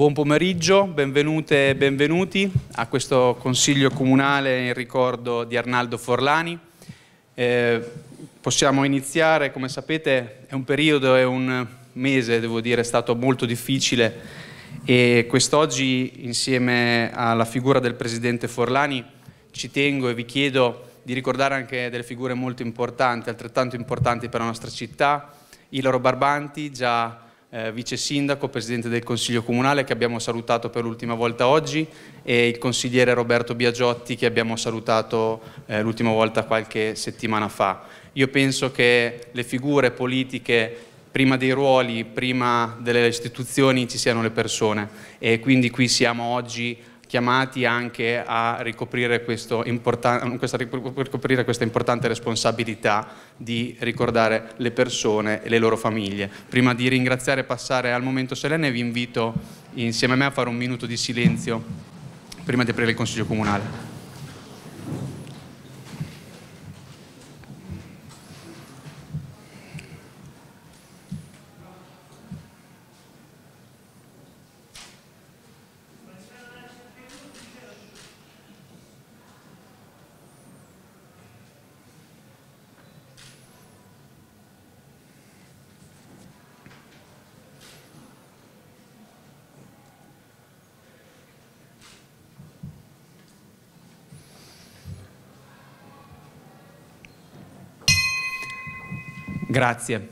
Buon pomeriggio, benvenute e benvenuti a questo Consiglio Comunale in ricordo di Arnaldo Forlani. Eh, possiamo iniziare, come sapete è un periodo, e un mese, devo dire, è stato molto difficile e quest'oggi insieme alla figura del Presidente Forlani ci tengo e vi chiedo di ricordare anche delle figure molto importanti, altrettanto importanti per la nostra città, Ilaro Barbanti, già eh, vice sindaco, presidente del Consiglio Comunale che abbiamo salutato per l'ultima volta oggi e il consigliere Roberto Biagiotti che abbiamo salutato eh, l'ultima volta qualche settimana fa. Io penso che le figure politiche prima dei ruoli, prima delle istituzioni ci siano le persone e quindi qui siamo oggi chiamati anche a ricoprire, importan questa, ricoprire questa importante responsabilità di ricordare le persone e le loro famiglie. Prima di ringraziare e passare al momento solenne vi invito insieme a me a fare un minuto di silenzio prima di aprire il Consiglio Comunale. Grazie.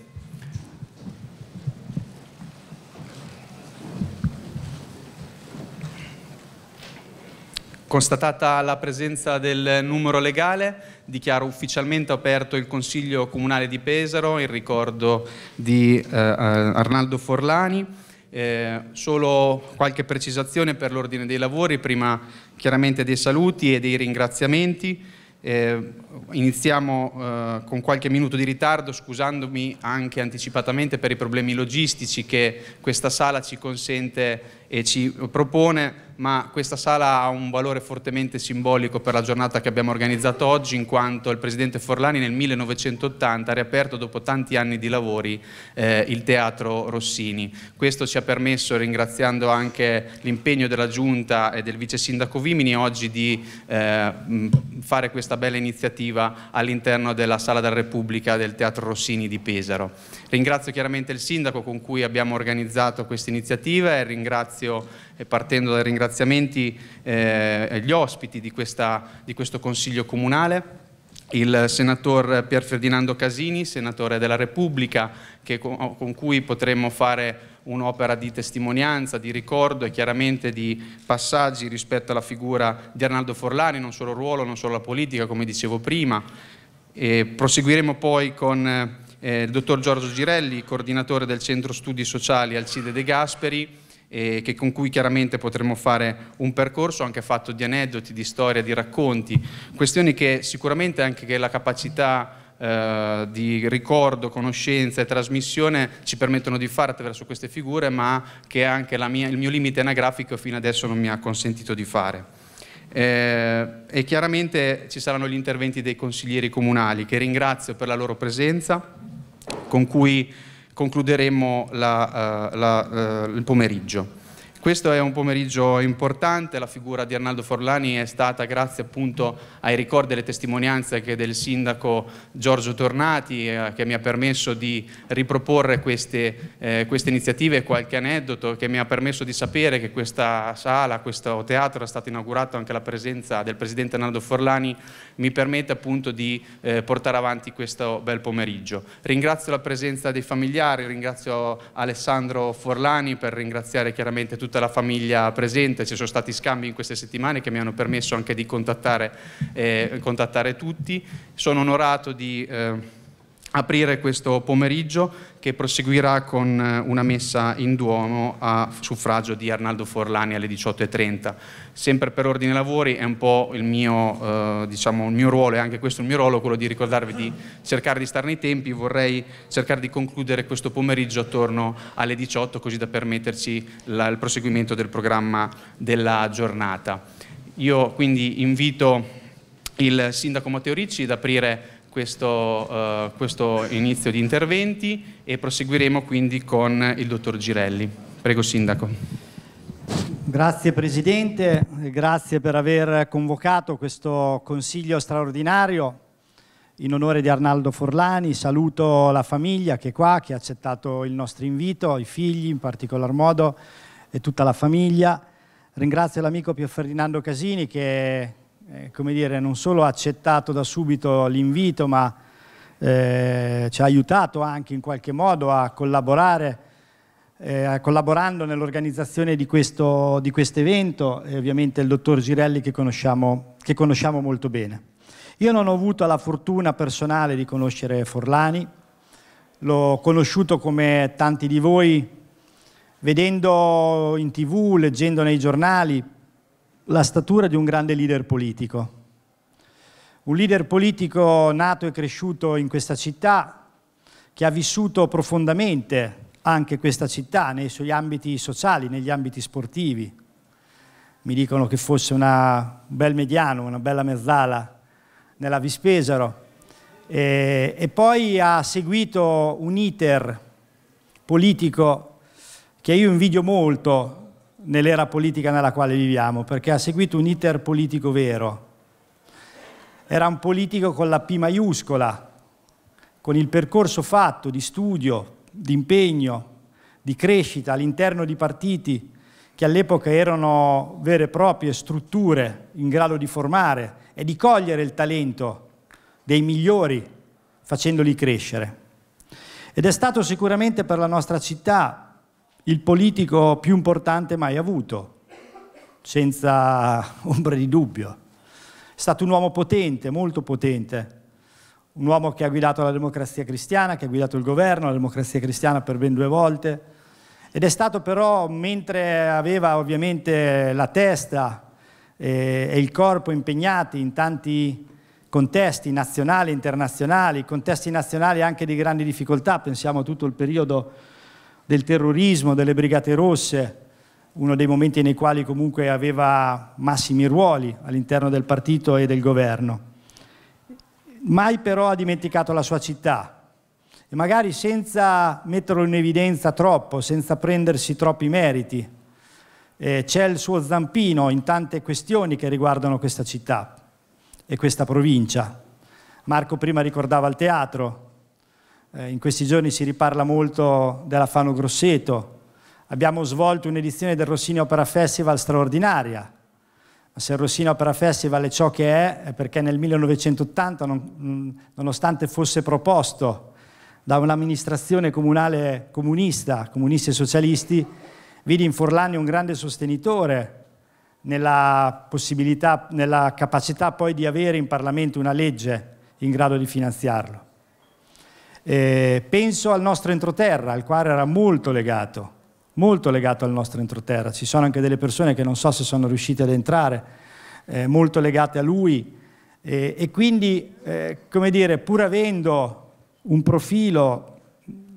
Constatata la presenza del numero legale, dichiaro ufficialmente aperto il Consiglio Comunale di Pesaro in ricordo di eh, eh Arnaldo Forlani. Eh, solo qualche precisazione per l'ordine dei lavori, prima chiaramente dei saluti e dei ringraziamenti. Eh, Iniziamo eh, con qualche minuto di ritardo, scusandomi anche anticipatamente per i problemi logistici che questa sala ci consente e ci propone, ma questa sala ha un valore fortemente simbolico per la giornata che abbiamo organizzato oggi, in quanto il presidente Forlani nel 1980 ha riaperto dopo tanti anni di lavori eh, il teatro Rossini. Questo ci ha permesso, ringraziando anche l'impegno della giunta e del vice sindaco Vimini, oggi di eh, fare questa bella iniziativa iniziativa all'interno della Sala della Repubblica del Teatro Rossini di Pesaro. Ringrazio chiaramente il Sindaco con cui abbiamo organizzato questa iniziativa e ringrazio, partendo dai ringraziamenti, eh, gli ospiti di, questa, di questo Consiglio Comunale il senatore Pier Ferdinando Casini, senatore della Repubblica, che, con cui potremmo fare un'opera di testimonianza, di ricordo e chiaramente di passaggi rispetto alla figura di Arnaldo Forlani, non solo il ruolo, non solo la politica, come dicevo prima. E proseguiremo poi con eh, il dottor Giorgio Girelli, coordinatore del Centro Studi Sociali Alcide De Gasperi, eh, che, con cui chiaramente potremo fare un percorso anche fatto di aneddoti, di storia, di racconti, questioni che sicuramente anche che la capacità eh, di ricordo, conoscenza e trasmissione ci permettono di fare attraverso queste figure, ma che anche mia, il mio limite anagrafico fino adesso non mi ha consentito di fare. Eh, e chiaramente ci saranno gli interventi dei consiglieri comunali, che ringrazio per la loro presenza, con cui concluderemo la, uh, la, uh, il pomeriggio. Questo è un pomeriggio importante, la figura di Arnaldo Forlani è stata grazie appunto ai ricordi e alle testimonianze del sindaco Giorgio Tornati eh, che mi ha permesso di riproporre queste, eh, queste iniziative e qualche aneddoto, che mi ha permesso di sapere che questa sala, questo teatro è stato inaugurato anche la presenza del presidente Arnaldo Forlani, mi permette appunto di eh, portare avanti questo bel pomeriggio. Ringrazio la presenza dei familiari, ringrazio Alessandro Forlani per ringraziare chiaramente tutti tutta la famiglia presente, ci sono stati scambi in queste settimane che mi hanno permesso anche di contattare, eh, contattare tutti. Sono onorato di... Eh, aprire questo pomeriggio che proseguirà con eh, una messa in Duomo a suffragio di Arnaldo Forlani alle 18.30. Sempre per ordine lavori è un po' il mio, eh, diciamo, il mio ruolo e anche questo è il mio ruolo, quello di ricordarvi di cercare di stare nei tempi. Vorrei cercare di concludere questo pomeriggio attorno alle 18 così da permetterci la, il proseguimento del programma della giornata. Io quindi invito il sindaco Matteo Ricci ad aprire questo, uh, questo inizio di interventi e proseguiremo quindi con il dottor Girelli. Prego Sindaco. Grazie Presidente, grazie per aver convocato questo Consiglio straordinario in onore di Arnaldo Forlani. Saluto la famiglia che è qua, che ha accettato il nostro invito, i figli in particolar modo e tutta la famiglia. Ringrazio l'amico Pio Ferdinando Casini che eh, come dire, non solo ha accettato da subito l'invito, ma eh, ci ha aiutato anche in qualche modo a collaborare, eh, collaborando nell'organizzazione di questo di quest evento, e ovviamente il dottor Girelli che conosciamo, che conosciamo molto bene. Io non ho avuto la fortuna personale di conoscere Forlani, l'ho conosciuto come tanti di voi, vedendo in tv, leggendo nei giornali, la statura di un grande leader politico. Un leader politico nato e cresciuto in questa città, che ha vissuto profondamente anche questa città nei suoi ambiti sociali, negli ambiti sportivi. Mi dicono che fosse una, un bel mediano, una bella mezzala nella Vispesaro. E, e poi ha seguito un iter politico che io invidio molto, nell'era politica nella quale viviamo, perché ha seguito un iter politico vero. Era un politico con la P maiuscola, con il percorso fatto di studio, di impegno, di crescita all'interno di partiti che all'epoca erano vere e proprie strutture in grado di formare e di cogliere il talento dei migliori facendoli crescere. Ed è stato sicuramente per la nostra città il politico più importante mai avuto, senza ombra di dubbio. È stato un uomo potente, molto potente, un uomo che ha guidato la democrazia cristiana, che ha guidato il governo, la democrazia cristiana per ben due volte, ed è stato però, mentre aveva ovviamente la testa eh, e, il corpo impegnati in tanti contesti nazionali e internazionali, contesti nazionali anche di grandi difficoltà, pensiamo a tutto il periodo del terrorismo, delle Brigate Rosse, uno dei momenti nei quali comunque aveva massimi ruoli all'interno del partito e del governo. Mai però ha dimenticato la sua città e magari senza metterlo in evidenza troppo, senza prendersi troppi meriti. Eh, c'è il suo zampino in tante questioni che riguardano questa città e questa provincia. Marco prima ricordava il teatro, eh, in questi giorni si riparla molto della Fano Grosseto. Abbiamo svolto un'edizione del Rossini Opera Festival straordinaria. Ma se il Rossini Opera Festival è ciò che è, è perché nel 1980, non, mm, nonostante fosse proposto da un'amministrazione comunale comunista, comunisti e socialisti, vidi in Forlani un grande sostenitore nella possibilità, nella capacità poi di avere in Parlamento una legge in grado di finanziarlo. Eh, penso al nostro entroterra, al quale era molto legato, molto legato al nostro entroterra. Ci sono anche delle persone che non so se sono riuscite ad entrare, eh, molto legate a lui. Eh, e quindi, eh, come dire, pur avendo un profilo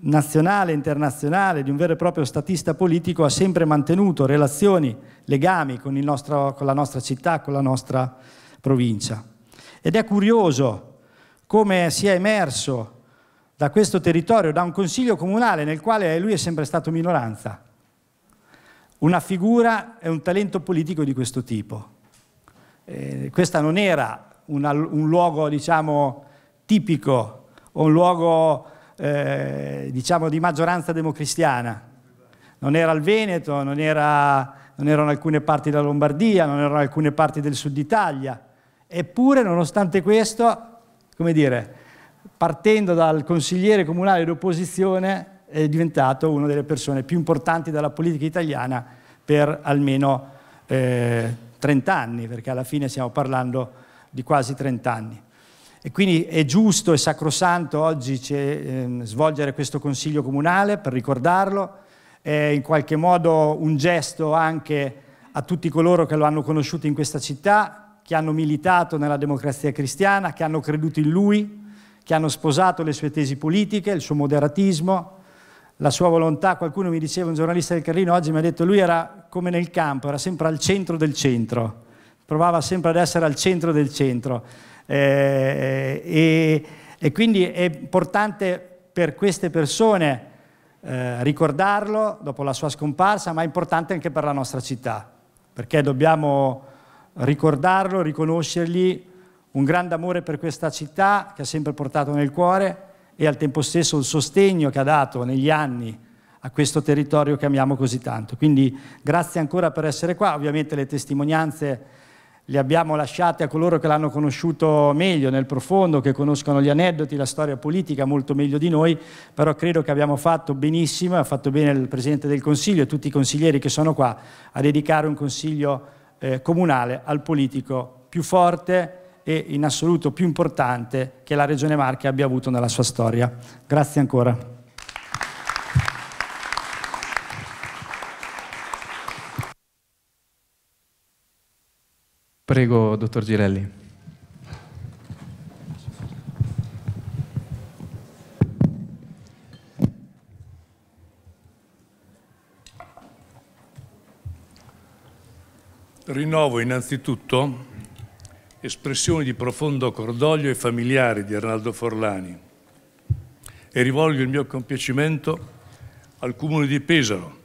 nazionale, internazionale, di un vero e proprio statista politico, ha sempre mantenuto relazioni, legami con, nostro, con la nostra città, con la nostra provincia. Ed è curioso come sia emerso da questo territorio, da un consiglio comunale nel quale lui è sempre stato minoranza. Una figura e un talento politico di questo tipo. Eh, questa non era una, un luogo, diciamo, tipico o un luogo, eh, diciamo, di maggioranza democristiana. Non era il Veneto, non, era, non erano alcune parti della Lombardia, non erano alcune parti del sud Italia. Eppure, nonostante questo, come dire, partendo dal consigliere comunale d'opposizione è diventato una delle persone più importanti della politica italiana per almeno eh, 30 anni, perché alla fine stiamo parlando di quasi 30 anni. E quindi è giusto e sacrosanto oggi eh, svolgere questo consiglio comunale per ricordarlo, è in qualche modo un gesto anche a tutti coloro che lo hanno conosciuto in questa città, che hanno militato nella democrazia cristiana, che hanno creduto in lui, che hanno sposato le sue tesi politiche, il suo moderatismo, la sua volontà. Qualcuno mi diceva, un giornalista del Carlino oggi mi ha detto, lui era come nel campo, era sempre al centro del centro, provava sempre ad essere al centro del centro. Eh, e, e, quindi è importante per queste persone eh, ricordarlo dopo la sua scomparsa, ma è importante anche per la nostra città, perché dobbiamo ricordarlo, riconoscergli un grande amore per questa città che ha sempre portato nel cuore e al tempo stesso il sostegno che ha dato negli anni a questo territorio che amiamo così tanto. Quindi grazie ancora per essere qua, ovviamente le testimonianze le abbiamo lasciate a coloro che l'hanno conosciuto meglio nel profondo, che conoscono gli aneddoti, la storia politica molto meglio di noi, però credo che abbiamo fatto benissimo, ha fatto bene il Presidente del Consiglio e tutti i consiglieri che sono qua a dedicare un consiglio eh, comunale al politico più forte, e in assoluto più importante che la Regione Marche abbia avuto nella sua storia. Grazie ancora. Prego, dottor Girelli. Rinnovo innanzitutto espressione di profondo cordoglio ai familiari di Arnaldo Forlani e rivolgo il mio compiacimento al Comune di Pesaro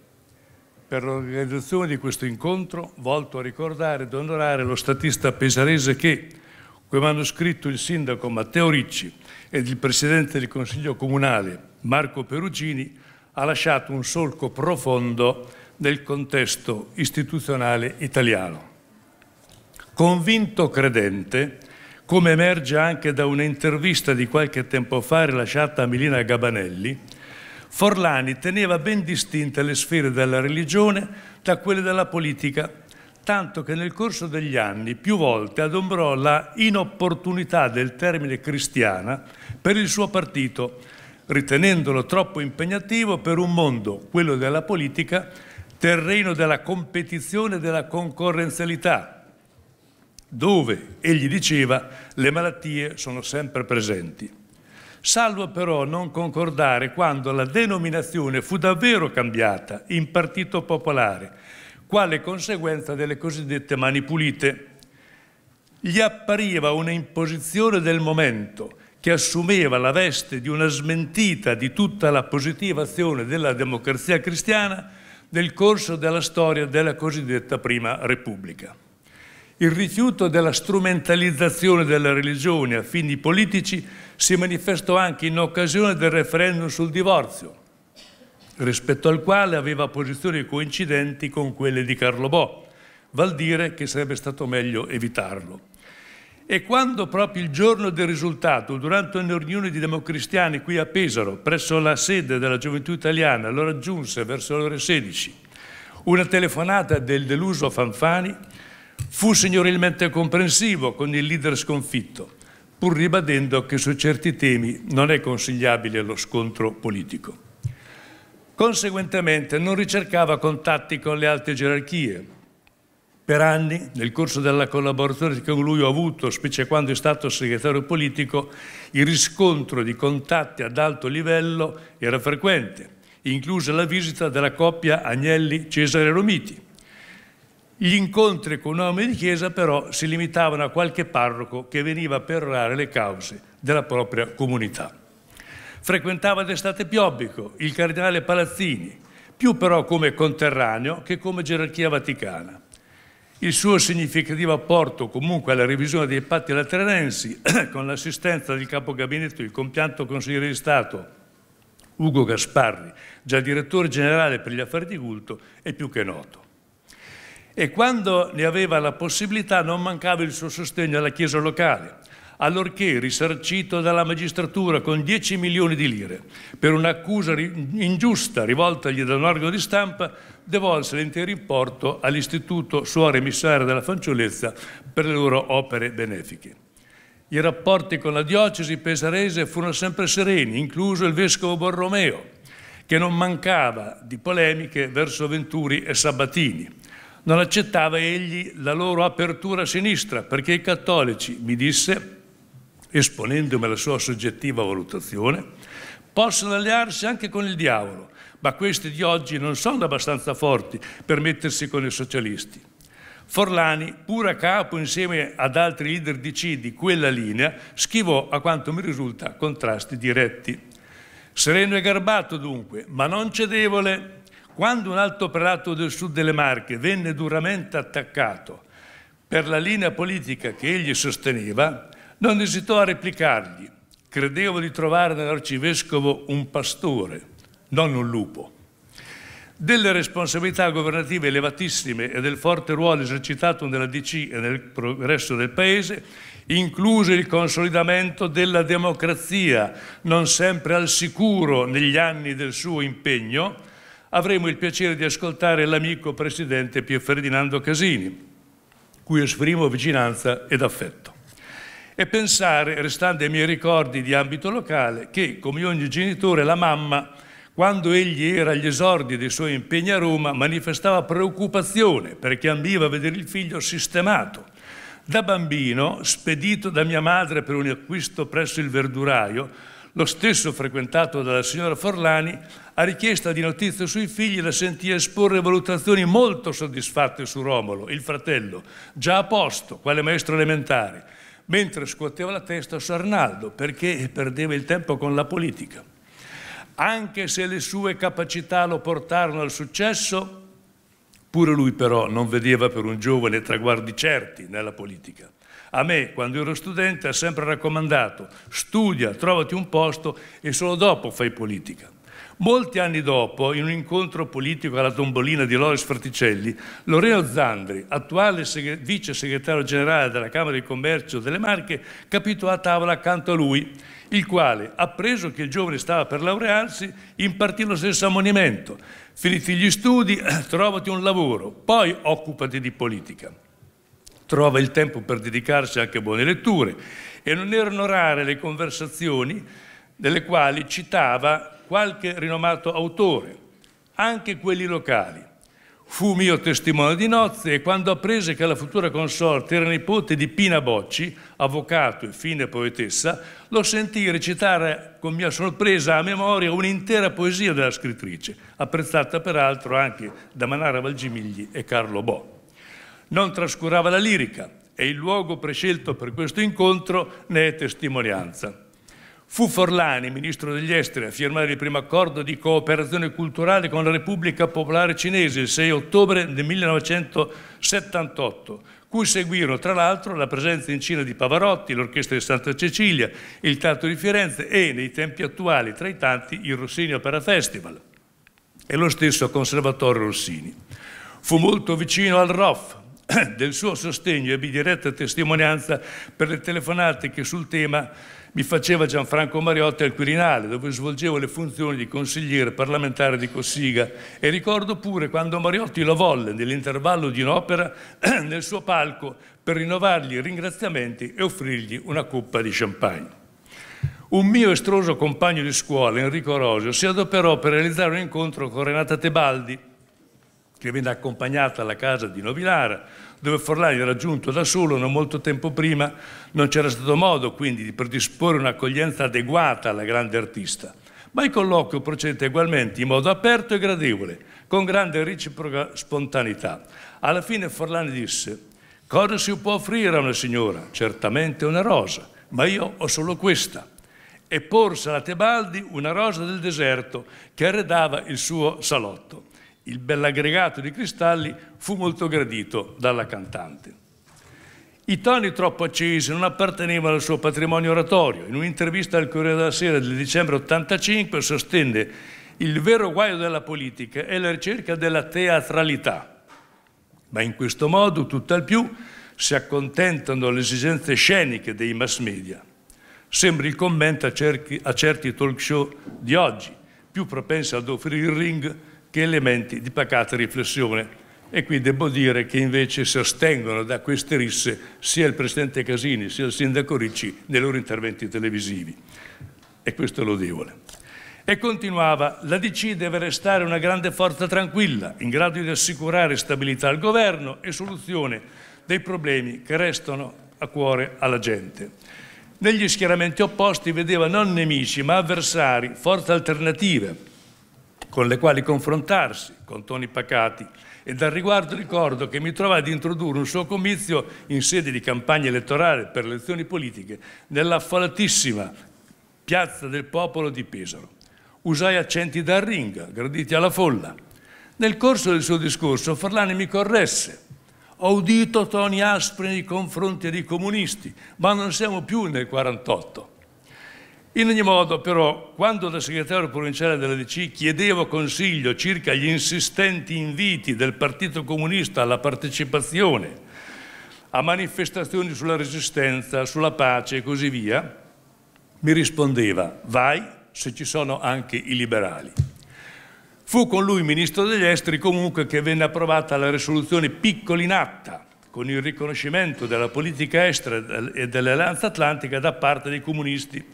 per l'organizzazione di questo incontro volto a ricordare ed onorare lo statista pesarese che, come hanno scritto il sindaco Matteo Ricci ed il presidente del Consiglio Comunale Marco Perugini, ha lasciato un solco profondo nel contesto istituzionale italiano. Convinto credente, come emerge anche da un'intervista di qualche tempo fa rilasciata a Milina Gabanelli, Forlani teneva ben distinte le sfere della religione da quelle della politica, tanto che nel corso degli anni più volte adombrò la inopportunità del termine cristiana per il suo partito, ritenendolo troppo impegnativo per un mondo, quello della politica, terreno della competizione e della concorrenzialità, dove egli diceva le malattie sono sempre presenti, salvo però non concordare quando la denominazione fu davvero cambiata in Partito Popolare, quale conseguenza delle cosiddette mani pulite. Gli appariva un'imposizione del momento che assumeva la veste di una smentita di tutta la positiva azione della democrazia cristiana nel corso della storia della cosiddetta Prima Repubblica. Il rifiuto della strumentalizzazione della religione a fini politici si manifestò anche in occasione del referendum sul divorzio, rispetto al quale aveva posizioni coincidenti con quelle di Carlo Bo, val dire che sarebbe stato meglio evitarlo. E quando proprio il giorno del risultato, durante una riunione di democristiani qui a Pesaro, presso la sede della gioventù italiana, lo raggiunse verso le ore 16, una telefonata del deluso Fanfani, Fu signorilmente comprensivo con il leader sconfitto, pur ribadendo che su certi temi non è consigliabile lo scontro politico. Conseguentemente non ricercava contatti con le alte gerarchie. Per anni, nel corso della collaborazione che con lui ho avuto, specie quando è stato segretario politico, il riscontro di contatti ad alto livello era frequente, inclusa la visita della coppia Agnelli-Cesare Romiti gli incontri con uomini di chiesa però si limitavano a qualche parroco che veniva a perorare le cause della propria comunità. Frequentava d'estate Piobbico, il cardinale Palazzini, più però come conterraneo che come gerarchia vaticana. Il suo significativo apporto comunque alla revisione dei patti lateranensi, con l'assistenza del capogabinetto il compianto consigliere di Stato Ugo Gasparri, già direttore generale per gli affari di culto, è più che noto e quando ne aveva la possibilità non mancava il suo sostegno alla Chiesa locale, allorché risarcito dalla magistratura con 10 milioni di lire per un'accusa ingiusta rivoltagli da un organo di stampa, devolse l'intero importo all'Istituto Suore Emissaria della Fanciullezza per le loro opere benefiche. I rapporti con la diocesi pesarese furono sempre sereni, incluso il vescovo Borromeo, che non mancava di polemiche verso Venturi e Sabatini non accettava egli la loro apertura a sinistra, perché i cattolici, mi disse, esponendomi alla sua soggettiva valutazione, possono allearsi anche con il diavolo, ma questi di oggi non sono abbastanza forti per mettersi con i socialisti. Forlani, pur a capo insieme ad altri leader di C di quella linea, schivò, a quanto mi risulta, contrasti diretti. Sereno e garbato dunque, ma non cedevole quando un alto prelato del sud delle Marche venne duramente attaccato per la linea politica che egli sosteneva, non esitò a replicargli. Credevo di trovare nell'arcivescovo un pastore, non un lupo. Delle responsabilità governative elevatissime e del forte ruolo esercitato nella DC e nel progresso del Paese, incluso il consolidamento della democrazia, non sempre al sicuro negli anni del suo impegno, avremo il piacere di ascoltare l'amico presidente Pier Ferdinando Casini, cui esprimo vicinanza ed affetto. E pensare, restando ai miei ricordi di ambito locale, che come ogni genitore la mamma, quando egli era agli esordi dei suoi impegni a Roma, manifestava preoccupazione perché ambiva a vedere il figlio sistemato. Da bambino, spedito da mia madre per un acquisto presso il verduraio, lo stesso frequentato dalla signora Forlani, a richiesta di notizie sui figli la sentì esporre valutazioni molto soddisfatte su Romolo, il fratello, già a posto, quale maestro elementare, mentre scuoteva la testa su Arnaldo perché perdeva il tempo con la politica. Anche se le sue capacità lo portarono al successo, pure lui però non vedeva per un giovane traguardi certi nella politica. A me, quando ero studente, ha sempre raccomandato studia, trovati un posto e solo dopo fai politica. Molti anni dopo, in un incontro politico alla tombolina di Loris Fraticelli, Loreo Zandri, attuale vice segretario generale della Camera di Commercio delle Marche, capitò a tavola accanto a lui, il quale, appreso che il giovane stava per laurearsi, impartì lo stesso ammonimento. Finiti gli studi, trovati un lavoro, poi occupati di politica trova il tempo per dedicarsi anche a buone letture e non erano rare le conversazioni nelle quali citava qualche rinomato autore, anche quelli locali. Fu mio testimone di nozze e quando apprese che la futura consorte era nipote di Pina Bocci, avvocato e fine poetessa, lo sentì recitare con mia sorpresa a memoria un'intera poesia della scrittrice, apprezzata peraltro anche da Manara Valgimigli e Carlo Bo. Non trascurava la lirica e il luogo prescelto per questo incontro ne è testimonianza. Fu Forlani, ministro degli esteri, a firmare il primo accordo di cooperazione culturale con la Repubblica Popolare Cinese il 6 ottobre del 1978, cui seguirono tra l'altro la presenza in Cina di Pavarotti, l'Orchestra di Santa Cecilia, il Teatro di Firenze e, nei tempi attuali, tra i tanti, il Rossini Opera Festival e lo stesso Conservatorio Rossini. Fu molto vicino al ROF, del suo sostegno ebbi diretta testimonianza per le telefonate che sul tema mi faceva Gianfranco Mariotti al Quirinale, dove svolgevo le funzioni di consigliere parlamentare di Cossiga. E ricordo pure quando Mariotti lo volle nell'intervallo di un'opera nel suo palco per rinnovargli ringraziamenti e offrirgli una coppa di champagne. Un mio estroso compagno di scuola, Enrico Rosio, si adoperò per realizzare un incontro con Renata Tebaldi, che venne accompagnata alla casa di Novilara, dove Forlani era giunto da solo non molto tempo prima, non c'era stato modo quindi di predisporre un'accoglienza adeguata alla grande artista. Ma il colloquio procedette ugualmente in modo aperto e gradevole, con grande reciproca spontaneità. Alla fine Forlani disse, cosa si può offrire a una signora? Certamente una rosa, ma io ho solo questa. E porse alla Tebaldi una rosa del deserto che arredava il suo salotto il bell'aggregato di cristalli fu molto gradito dalla cantante. I toni troppo accesi non appartenevano al suo patrimonio oratorio. In un'intervista al Corriere della Sera del dicembre 85 sostenne il vero guaio della politica è la ricerca della teatralità. Ma in questo modo, tutt'al più, si accontentano le esigenze sceniche dei mass media. Sembra il commento a, certi, a certi talk show di oggi, più propensi ad offrire il ring che elementi di pacata riflessione. E qui devo dire che invece si astengono da queste risse sia il Presidente Casini sia il Sindaco Ricci nei loro interventi televisivi. E questo è lodevole. E continuava, la DC deve restare una grande forza tranquilla, in grado di assicurare stabilità al governo e soluzione dei problemi che restano a cuore alla gente. Negli schieramenti opposti vedeva non nemici ma avversari, forze alternative, con le quali confrontarsi con toni pacati e dal riguardo ricordo che mi trovai ad introdurre un suo comizio in sede di campagna elettorale per le elezioni politiche nella affollatissima Piazza del Popolo di Pesaro. Usai accenti da arringa, graditi alla folla. Nel corso del suo discorso Forlani mi corresse ho udito toni aspri nei confronti dei comunisti, ma non siamo più nel 48. In ogni modo, però, quando da segretario provinciale della DC chiedevo consiglio circa gli insistenti inviti del Partito Comunista alla partecipazione a manifestazioni sulla resistenza, sulla pace e così via, mi rispondeva vai se ci sono anche i liberali. Fu con lui ministro degli esteri comunque che venne approvata la risoluzione piccolinatta con il riconoscimento della politica estera e dell'Alleanza Atlantica da parte dei comunisti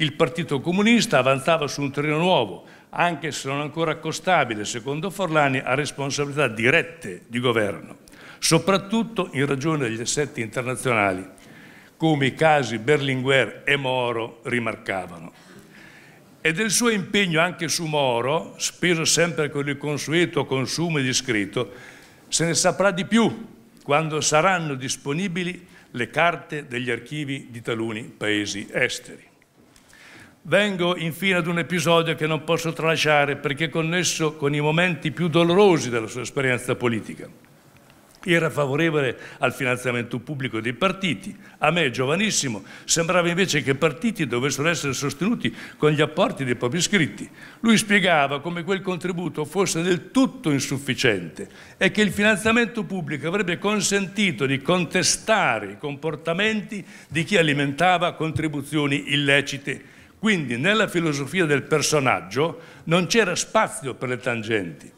il Partito Comunista avanzava su un terreno nuovo, anche se non ancora accostabile, secondo Forlani, a responsabilità dirette di governo, soprattutto in ragione degli assetti internazionali, come i casi Berlinguer e Moro rimarcavano. E del suo impegno anche su Moro, speso sempre con il consueto consumo discreto, se ne saprà di più quando saranno disponibili le carte degli archivi di taluni paesi esteri. Vengo infine ad un episodio che non posso tralasciare perché è connesso con i momenti più dolorosi della sua esperienza politica. Era favorevole al finanziamento pubblico dei partiti. A me, giovanissimo, sembrava invece che i partiti dovessero essere sostenuti con gli apporti dei propri iscritti. Lui spiegava come quel contributo fosse del tutto insufficiente e che il finanziamento pubblico avrebbe consentito di contestare i comportamenti di chi alimentava contribuzioni illecite quindi nella filosofia del personaggio non c'era spazio per le tangenti.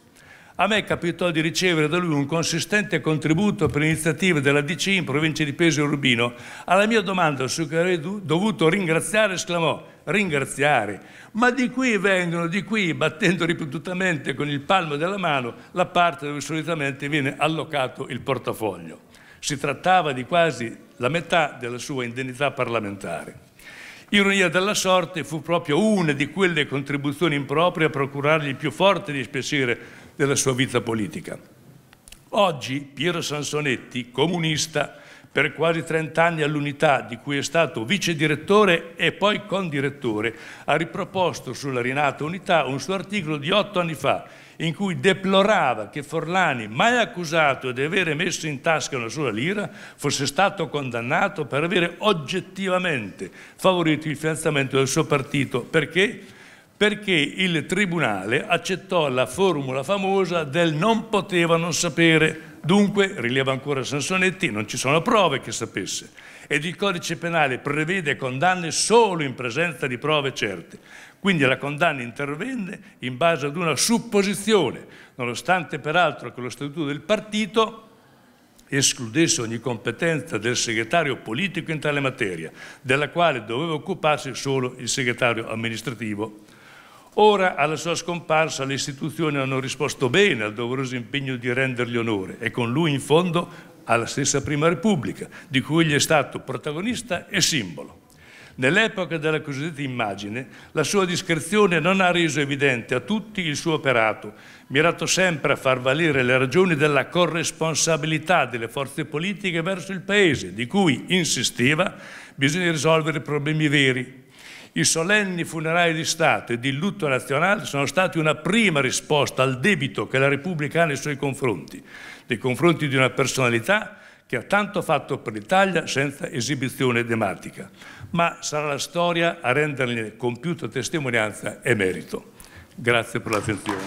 A me capitò di ricevere da lui un consistente contributo per iniziative della DC in provincia di Pesio Urbino. Alla mia domanda su cui avrei dovuto ringraziare esclamò ringraziare, ma di qui vengono, di qui, battendo ripetutamente con il palmo della mano la parte dove solitamente viene allocato il portafoglio. Si trattava di quasi la metà della sua indennità parlamentare. Ironia della sorte fu proprio una di quelle contribuzioni improprie a procurargli il più forte dispiacere della sua vita politica. Oggi Piero Sansonetti, comunista, per quasi 30 anni all'unità di cui è stato vice direttore e poi condirettore, ha riproposto sulla rinata unità un suo articolo di otto anni fa in cui deplorava che Forlani, mai accusato di avere messo in tasca una sola lira, fosse stato condannato per avere oggettivamente favorito il finanziamento del suo partito. Perché? Perché il Tribunale accettò la formula famosa del non poteva non sapere, Dunque, rileva ancora Sansonetti, non ci sono prove che sapesse ed il codice penale prevede condanne solo in presenza di prove certe. Quindi la condanna intervenne in base ad una supposizione, nonostante peraltro che lo statuto del partito escludesse ogni competenza del segretario politico in tale materia, della quale doveva occuparsi solo il segretario amministrativo. Ora alla sua scomparsa le istituzioni hanno risposto bene al doveroso impegno di rendergli onore e con lui in fondo alla stessa Prima Repubblica, di cui egli è stato protagonista e simbolo. Nell'epoca della cosiddetta immagine, la sua discrezione non ha reso evidente a tutti il suo operato, mirato sempre a far valere le ragioni della corresponsabilità delle forze politiche verso il Paese, di cui, insisteva, bisogna risolvere problemi veri. I solenni funerali di Stato e di lutto nazionale sono stati una prima risposta al debito che la Repubblica ha nei suoi confronti, nei confronti di una personalità che ha tanto fatto per l'Italia senza esibizione tematica ma sarà la storia a renderne compiuta testimonianza e merito. Grazie per l'attenzione.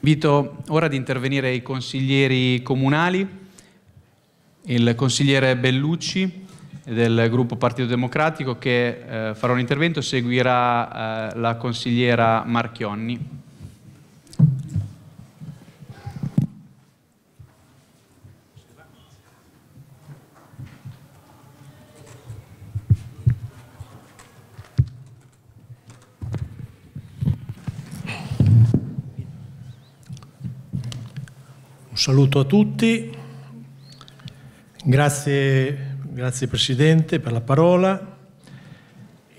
Invito ora ad intervenire i consiglieri comunali, il consigliere Bellucci, del gruppo Partito Democratico che eh, farà un intervento, seguirà eh, la consigliera Marchionni. Un saluto a tutti, grazie Grazie Presidente per la parola.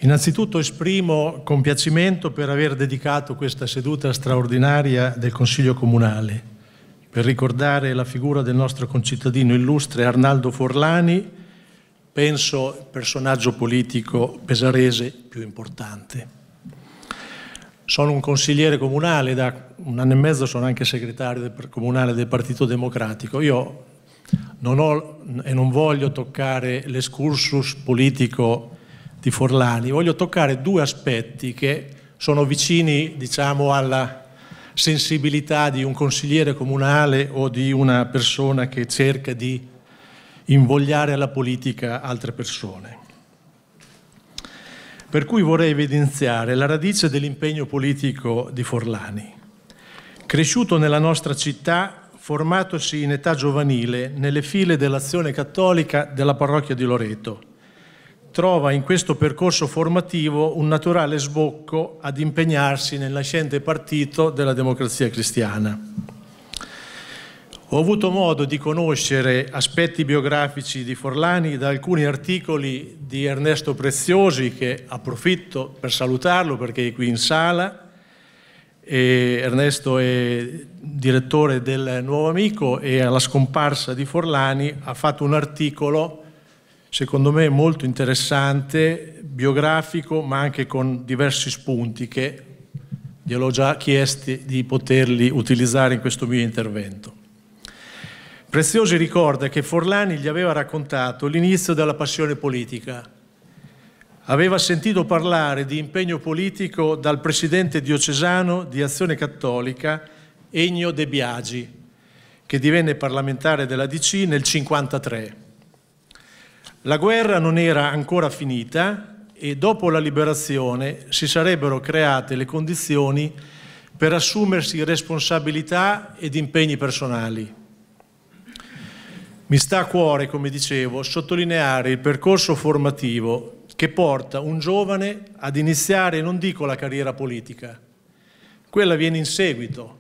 Innanzitutto esprimo compiacimento per aver dedicato questa seduta straordinaria del Consiglio Comunale, per ricordare la figura del nostro concittadino illustre Arnaldo Forlani, penso personaggio politico pesarese più importante. Sono un consigliere comunale, da un anno e mezzo sono anche segretario comunale del Partito Democratico. Io non ho e non voglio toccare l'escursus politico di Forlani, voglio toccare due aspetti che sono vicini diciamo, alla sensibilità di un consigliere comunale o di una persona che cerca di invogliare alla politica altre persone. Per cui vorrei evidenziare la radice dell'impegno politico di Forlani. Cresciuto nella nostra città, formatosi in età giovanile nelle file dell'azione cattolica della parrocchia di Loreto. Trova in questo percorso formativo un naturale sbocco ad impegnarsi nel nascente partito della democrazia cristiana. Ho avuto modo di conoscere aspetti biografici di Forlani da alcuni articoli di Ernesto Preziosi, che approfitto per salutarlo perché è qui in sala, e Ernesto è direttore del Nuovo Amico e alla scomparsa di Forlani ha fatto un articolo, secondo me molto interessante, biografico, ma anche con diversi spunti che gliel'ho già chiesto di poterli utilizzare in questo mio intervento. Preziosi ricorda che Forlani gli aveva raccontato l'inizio della passione politica aveva sentito parlare di impegno politico dal presidente diocesano di Azione Cattolica Ennio De Biagi, che divenne parlamentare della DC nel 1953. La guerra non era ancora finita e dopo la liberazione si sarebbero create le condizioni per assumersi responsabilità ed impegni personali. Mi sta a cuore, come dicevo, sottolineare il percorso formativo che porta un giovane ad iniziare, non dico la carriera politica, quella viene in seguito,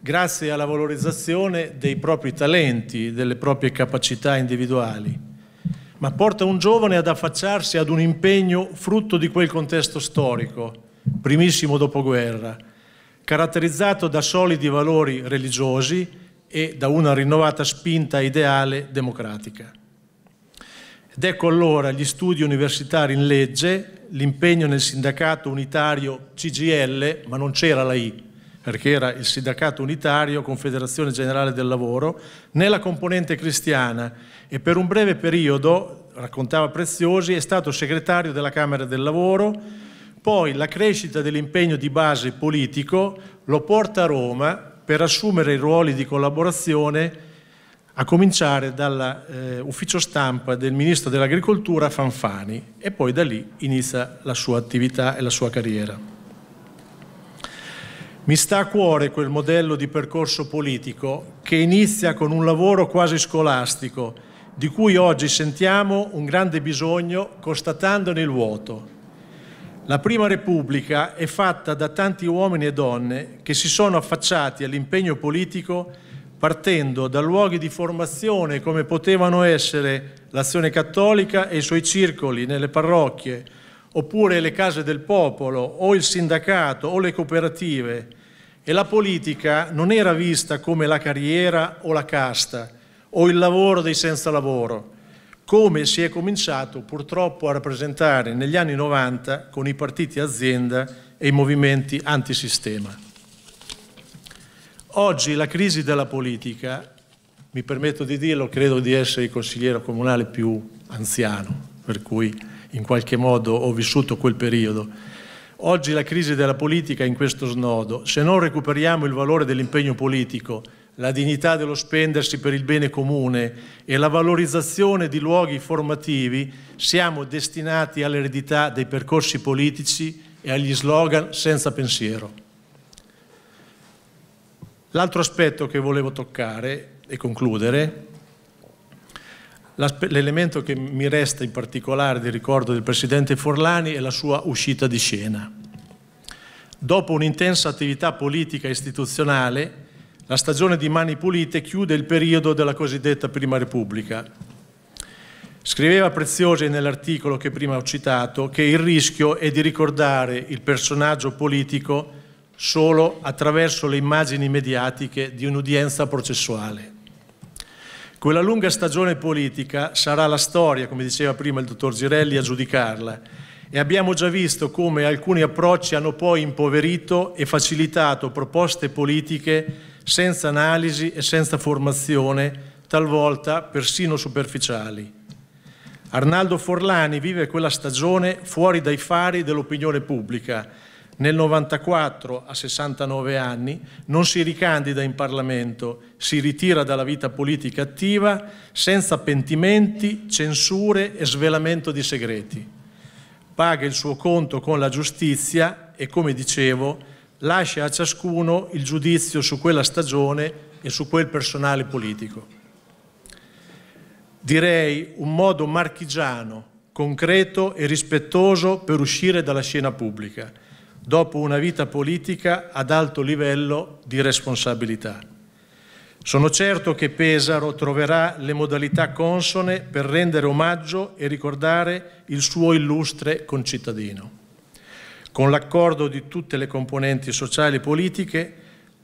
grazie alla valorizzazione dei propri talenti, delle proprie capacità individuali, ma porta un giovane ad affacciarsi ad un impegno frutto di quel contesto storico, primissimo dopoguerra, caratterizzato da solidi valori religiosi e da una rinnovata spinta ideale democratica. Ed ecco allora gli studi universitari in legge, l'impegno nel sindacato unitario CGL, ma non c'era la I, perché era il sindacato unitario Confederazione Generale del Lavoro, nella componente cristiana e per un breve periodo, raccontava Preziosi, è stato segretario della Camera del Lavoro, poi la crescita dell'impegno di base politico lo porta a Roma per assumere i ruoli di collaborazione a cominciare dall'ufficio eh, stampa del ministro dell'agricoltura Fanfani e poi da lì inizia la sua attività e la sua carriera. Mi sta a cuore quel modello di percorso politico che inizia con un lavoro quasi scolastico, di cui oggi sentiamo un grande bisogno constatandone il vuoto. La Prima Repubblica è fatta da tanti uomini e donne che si sono affacciati all'impegno politico partendo da luoghi di formazione come potevano essere l'Azione Cattolica e i suoi circoli nelle parrocchie, oppure le case del popolo, o il sindacato, o le cooperative. E la politica non era vista come la carriera o la casta, o il lavoro dei senza lavoro, come si è cominciato purtroppo a rappresentare negli anni 90 con i partiti azienda e i movimenti antisistema. Oggi la crisi della politica, mi permetto di dirlo, credo di essere il consigliere comunale più anziano, per cui in qualche modo ho vissuto quel periodo. Oggi la crisi della politica è in questo snodo. Se non recuperiamo il valore dell'impegno politico, la dignità dello spendersi per il bene comune e la valorizzazione di luoghi formativi, siamo destinati all'eredità dei percorsi politici e agli slogan senza pensiero. L'altro aspetto che volevo toccare e concludere, l'elemento che mi resta in particolare di ricordo del Presidente Forlani è la sua uscita di scena. Dopo un'intensa attività politica e istituzionale, la stagione di Mani Pulite chiude il periodo della cosiddetta Prima Repubblica. Scriveva Preziosi nell'articolo che prima ho citato che il rischio è di ricordare il personaggio politico solo attraverso le immagini mediatiche di un'udienza processuale. Quella lunga stagione politica sarà la storia, come diceva prima il dottor Girelli, a giudicarla e abbiamo già visto come alcuni approcci hanno poi impoverito e facilitato proposte politiche senza analisi e senza formazione, talvolta persino superficiali. Arnaldo Forlani vive quella stagione fuori dai fari dell'opinione pubblica nel 94 a 69 anni, non si ricandida in Parlamento, si ritira dalla vita politica attiva senza pentimenti, censure e svelamento di segreti. Paga il suo conto con la giustizia e, come dicevo, lascia a ciascuno il giudizio su quella stagione e su quel personale politico. Direi un modo marchigiano, concreto e rispettoso per uscire dalla scena pubblica – dopo una vita politica ad alto livello di responsabilità. Sono certo che Pesaro troverà le modalità consone per rendere omaggio e ricordare il suo illustre concittadino. Con l'accordo di tutte le componenti sociali e politiche,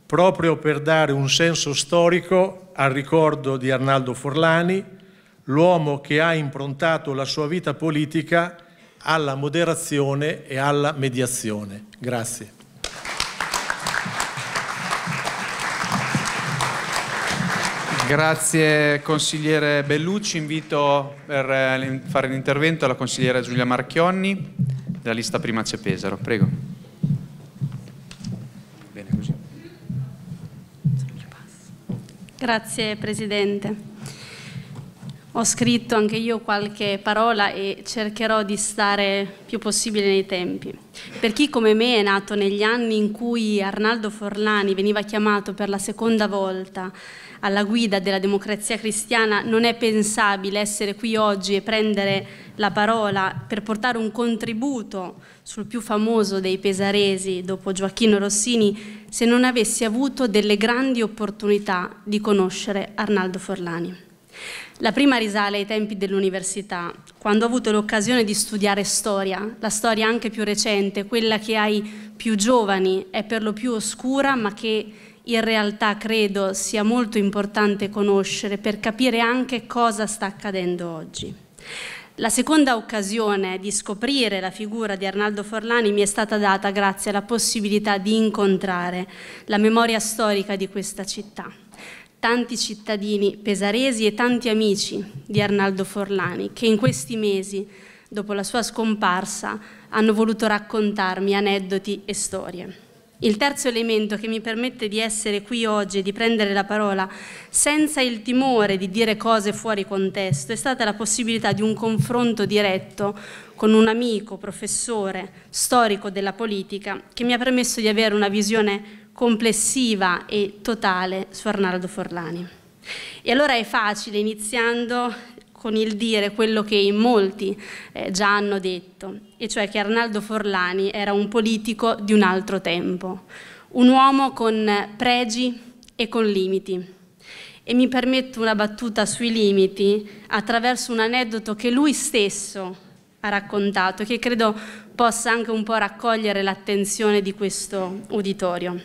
proprio per dare un senso storico al ricordo di Arnaldo Forlani, l'uomo che ha improntato la sua vita politica alla moderazione e alla mediazione. Grazie. Grazie consigliere Bellucci, invito per eh, fare l'intervento la consigliera Giulia Marchionni della lista Prima C'è Pesaro, prego. Grazie Presidente. Ho scritto anche io qualche parola e cercherò di stare più possibile nei tempi. Per chi come me è nato negli anni in cui Arnaldo Forlani veniva chiamato per la seconda volta alla guida della democrazia cristiana, non è pensabile essere qui oggi e prendere la parola per portare un contributo sul più famoso dei pesaresi dopo Gioacchino Rossini se non avessi avuto delle grandi opportunità di conoscere Arnaldo Forlani. La prima risale ai tempi dell'università, quando ho avuto l'occasione di studiare storia, la storia anche più recente, quella che ai più giovani è per lo più oscura, ma che in realtà credo sia molto importante conoscere per capire anche cosa sta accadendo oggi. La seconda occasione di scoprire la figura di Arnaldo Forlani mi è stata data grazie alla possibilità di incontrare la memoria storica di questa città tanti cittadini pesaresi e tanti amici di Arnaldo Forlani che in questi mesi, dopo la sua scomparsa, hanno voluto raccontarmi aneddoti e storie. Il terzo elemento che mi permette di essere qui oggi e di prendere la parola senza il timore di dire cose fuori contesto è stata la possibilità di un confronto diretto con un amico, professore, storico della politica, che mi ha permesso di avere una visione complessiva e totale su Arnaldo Forlani. E allora è facile, iniziando con il dire quello che in molti eh, già hanno detto, e cioè che Arnaldo Forlani era un politico di un altro tempo, un uomo con pregi e con limiti. E mi permetto una battuta sui limiti attraverso un aneddoto che lui stesso ha raccontato, che credo possa anche un po' raccogliere l'attenzione di questo uditorio.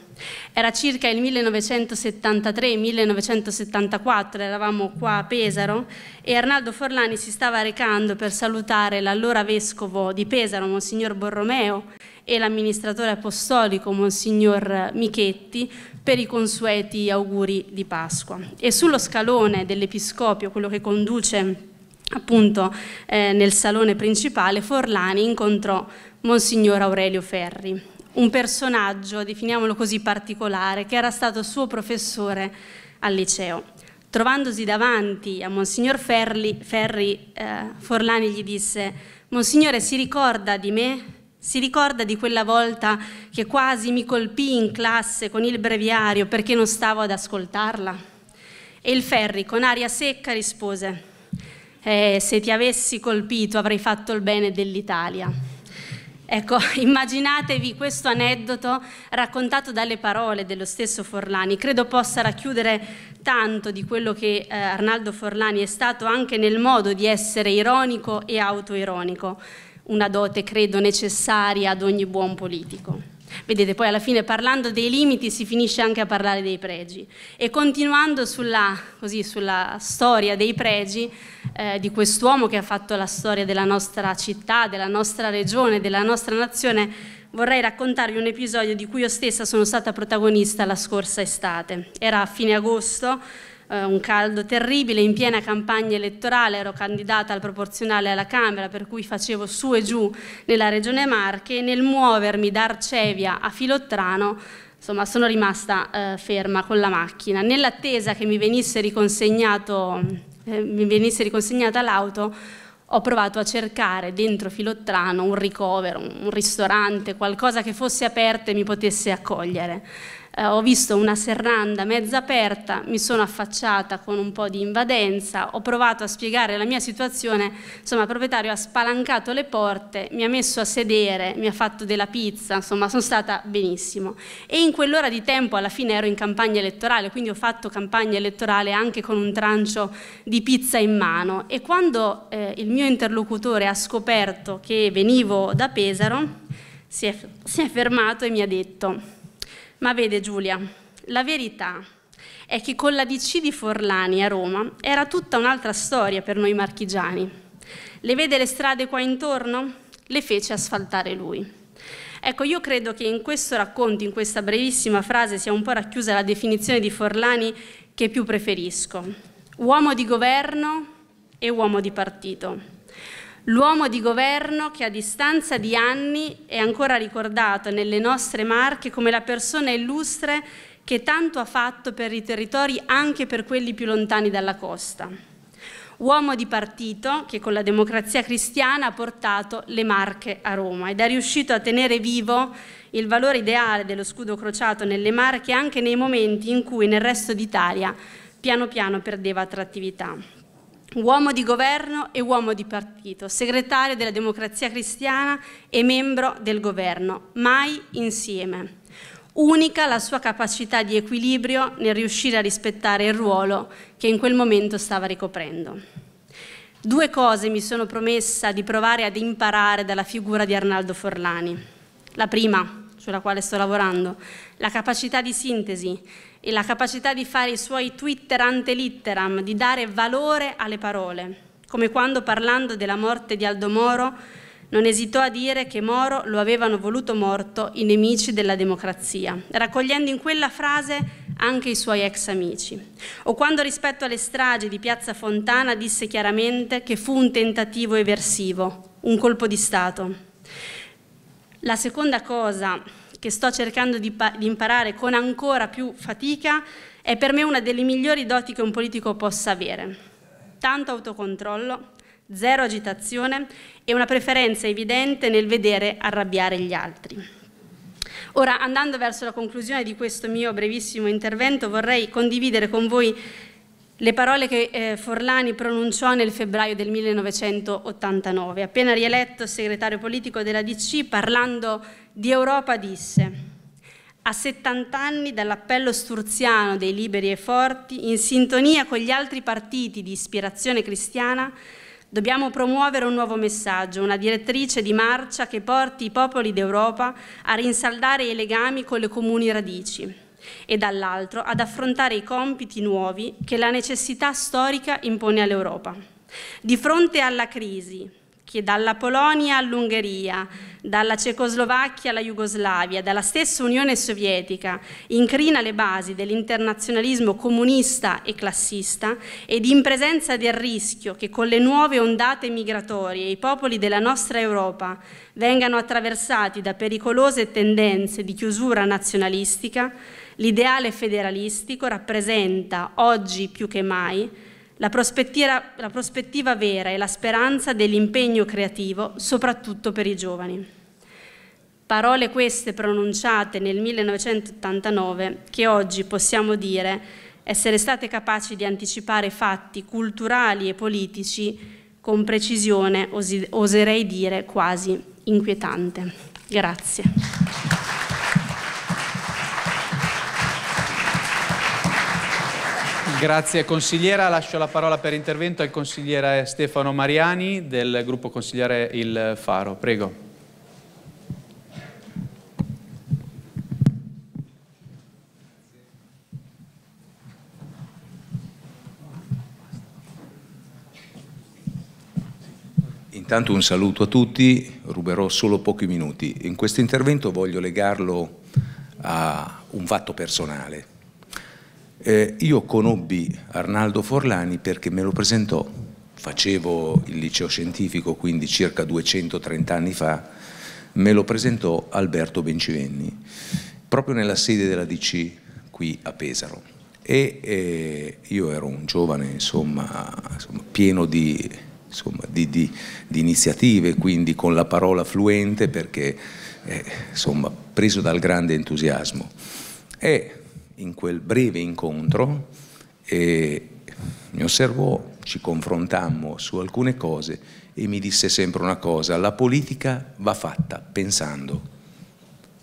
Era circa il 1973-1974, eravamo qua a Pesaro e Arnaldo Forlani si stava recando per salutare l'allora vescovo di Pesaro, Monsignor Borromeo, e l'amministratore apostolico, Monsignor Michetti, per i consueti auguri di Pasqua. E sullo scalone dell'Episcopio, quello che conduce appunto eh, nel salone principale Forlani incontrò Monsignor Aurelio Ferri, un personaggio, definiamolo così, particolare, che era stato suo professore al liceo. Trovandosi davanti a Monsignor Ferri, Ferri eh, Forlani gli disse, Monsignore si ricorda di me? Si ricorda di quella volta che quasi mi colpì in classe con il breviario perché non stavo ad ascoltarla? E il Ferri, con aria secca, rispose, eh, se ti avessi colpito avrei fatto il bene dell'Italia. Ecco, immaginatevi questo aneddoto raccontato dalle parole dello stesso Forlani, credo possa racchiudere tanto di quello che eh, Arnaldo Forlani è stato anche nel modo di essere ironico e autoironico, una dote credo necessaria ad ogni buon politico. Vedete, poi alla fine parlando dei limiti si finisce anche a parlare dei pregi. E continuando sulla, così, sulla storia dei pregi eh, di quest'uomo che ha fatto la storia della nostra città, della nostra regione, della nostra nazione, vorrei raccontarvi un episodio di cui io stessa sono stata protagonista la scorsa estate. Era a fine agosto eh, un caldo terribile, in piena campagna elettorale ero candidata al proporzionale alla Camera, per cui facevo su e giù nella regione Marche, e nel muovermi da Arcevia a Filottrano insomma sono rimasta eh, ferma con la macchina. Nell'attesa che mi venisse, eh, mi venisse riconsegnata l'auto, ho provato a cercare dentro Filottrano un ricovero, un ristorante, qualcosa che fosse aperto e mi potesse accogliere eh, ho visto una serranda mezza aperta, mi sono affacciata con un po' di invadenza, ho provato a spiegare la mia situazione, insomma il proprietario ha spalancato le porte, mi ha messo a sedere, mi ha fatto della pizza, insomma sono stata benissimo. E in quell'ora di tempo alla fine ero in campagna elettorale, quindi ho fatto campagna elettorale anche con un trancio di pizza in mano e quando eh, il mio interlocutore ha scoperto che venivo da Pesaro, si è, si è fermato e mi ha detto ma vede Giulia, la verità è che con la DC di Forlani a Roma era tutta un'altra storia per noi marchigiani. Le vede le strade qua intorno? Le fece asfaltare lui. Ecco, io credo che in questo racconto, in questa brevissima frase, sia un po' racchiusa la definizione di Forlani che più preferisco. Uomo di governo e uomo di partito l'uomo di governo che a distanza di anni è ancora ricordato nelle nostre marche come la persona illustre che tanto ha fatto per i territori anche per quelli più lontani dalla costa. Uomo di partito che con la democrazia cristiana ha portato le marche a Roma ed è riuscito a tenere vivo il valore ideale dello scudo crociato nelle marche anche nei momenti in cui nel resto d'Italia piano piano perdeva attrattività uomo di governo e uomo di partito, segretario della democrazia cristiana e membro del governo, mai insieme. Unica la sua capacità di equilibrio nel riuscire a rispettare il ruolo che in quel momento stava ricoprendo. Due cose mi sono promessa di provare ad imparare dalla figura di Arnaldo Forlani. La prima, sulla quale sto lavorando, la capacità di sintesi e la capacità di fare i suoi Twitter ante litteram, di dare valore alle parole, come quando parlando della morte di Aldo Moro non esitò a dire che Moro lo avevano voluto morto i nemici della democrazia, raccogliendo in quella frase anche i suoi ex amici. O quando rispetto alle stragi di Piazza Fontana disse chiaramente che fu un tentativo eversivo, un colpo di Stato. La seconda cosa che sto cercando di, di imparare con ancora più fatica è per me una delle migliori doti che un politico possa avere. Tanto autocontrollo, zero agitazione e una preferenza evidente nel vedere arrabbiare gli altri. Ora, andando verso la conclusione di questo mio brevissimo intervento, vorrei condividere con voi le parole che eh, Forlani pronunciò nel febbraio del 1989. Appena rieletto segretario politico della DC, parlando di Europa, disse a 70 anni dall'appello sturziano dei liberi e forti, in sintonia con gli altri partiti di ispirazione cristiana, dobbiamo promuovere un nuovo messaggio, una direttrice di marcia che porti i popoli d'Europa a rinsaldare i legami con le comuni radici, e dall'altro ad affrontare i compiti nuovi che la necessità storica impone all'Europa. Di fronte alla crisi, che dalla Polonia all'Ungheria, dalla Cecoslovacchia alla Jugoslavia, dalla stessa Unione Sovietica, incrina le basi dell'internazionalismo comunista e classista ed in presenza del rischio che con le nuove ondate migratorie i popoli della nostra Europa vengano attraversati da pericolose tendenze di chiusura nazionalistica, L'ideale federalistico rappresenta, oggi più che mai, la prospettiva, la prospettiva vera e la speranza dell'impegno creativo, soprattutto per i giovani. Parole queste pronunciate nel 1989 che oggi possiamo dire essere state capaci di anticipare fatti culturali e politici con precisione, oserei dire quasi inquietante. Grazie. Grazie consigliera, lascio la parola per intervento al consigliere Stefano Mariani del gruppo consigliere Il Faro. Prego. Intanto un saluto a tutti, ruberò solo pochi minuti. In questo intervento voglio legarlo a un fatto personale eh, io conobbi Arnaldo Forlani perché me lo presentò, facevo il liceo scientifico, quindi circa 230 anni fa, me lo presentò Alberto Bencivenni, proprio nella sede della DC qui a Pesaro. E eh, io ero un giovane, insomma, insomma pieno di, insomma, di, di, di, iniziative, quindi con la parola fluente perché, eh, insomma, preso dal grande entusiasmo. E in quel breve incontro e mi osservò, ci confrontammo su alcune cose e mi disse sempre una cosa, la politica va fatta pensando.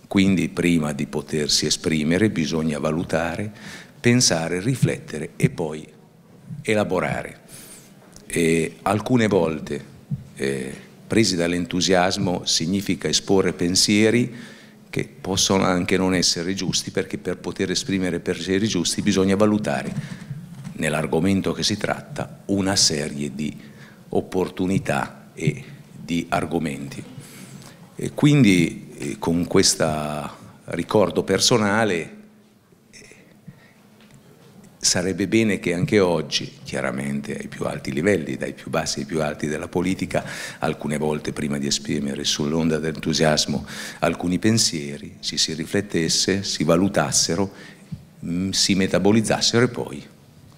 Quindi prima di potersi esprimere bisogna valutare, pensare, riflettere e poi elaborare. E alcune volte, eh, presi dall'entusiasmo, significa esporre pensieri, che possono anche non essere giusti perché per poter esprimere pensieri giusti bisogna valutare nell'argomento che si tratta una serie di opportunità e di argomenti. E quindi eh, con questo ricordo personale sarebbe bene che anche oggi, chiaramente ai più alti livelli, dai più bassi ai più alti della politica, alcune volte prima di esprimere sull'onda d'entusiasmo alcuni pensieri, si si riflettesse, si valutassero, mm, si metabolizzassero e poi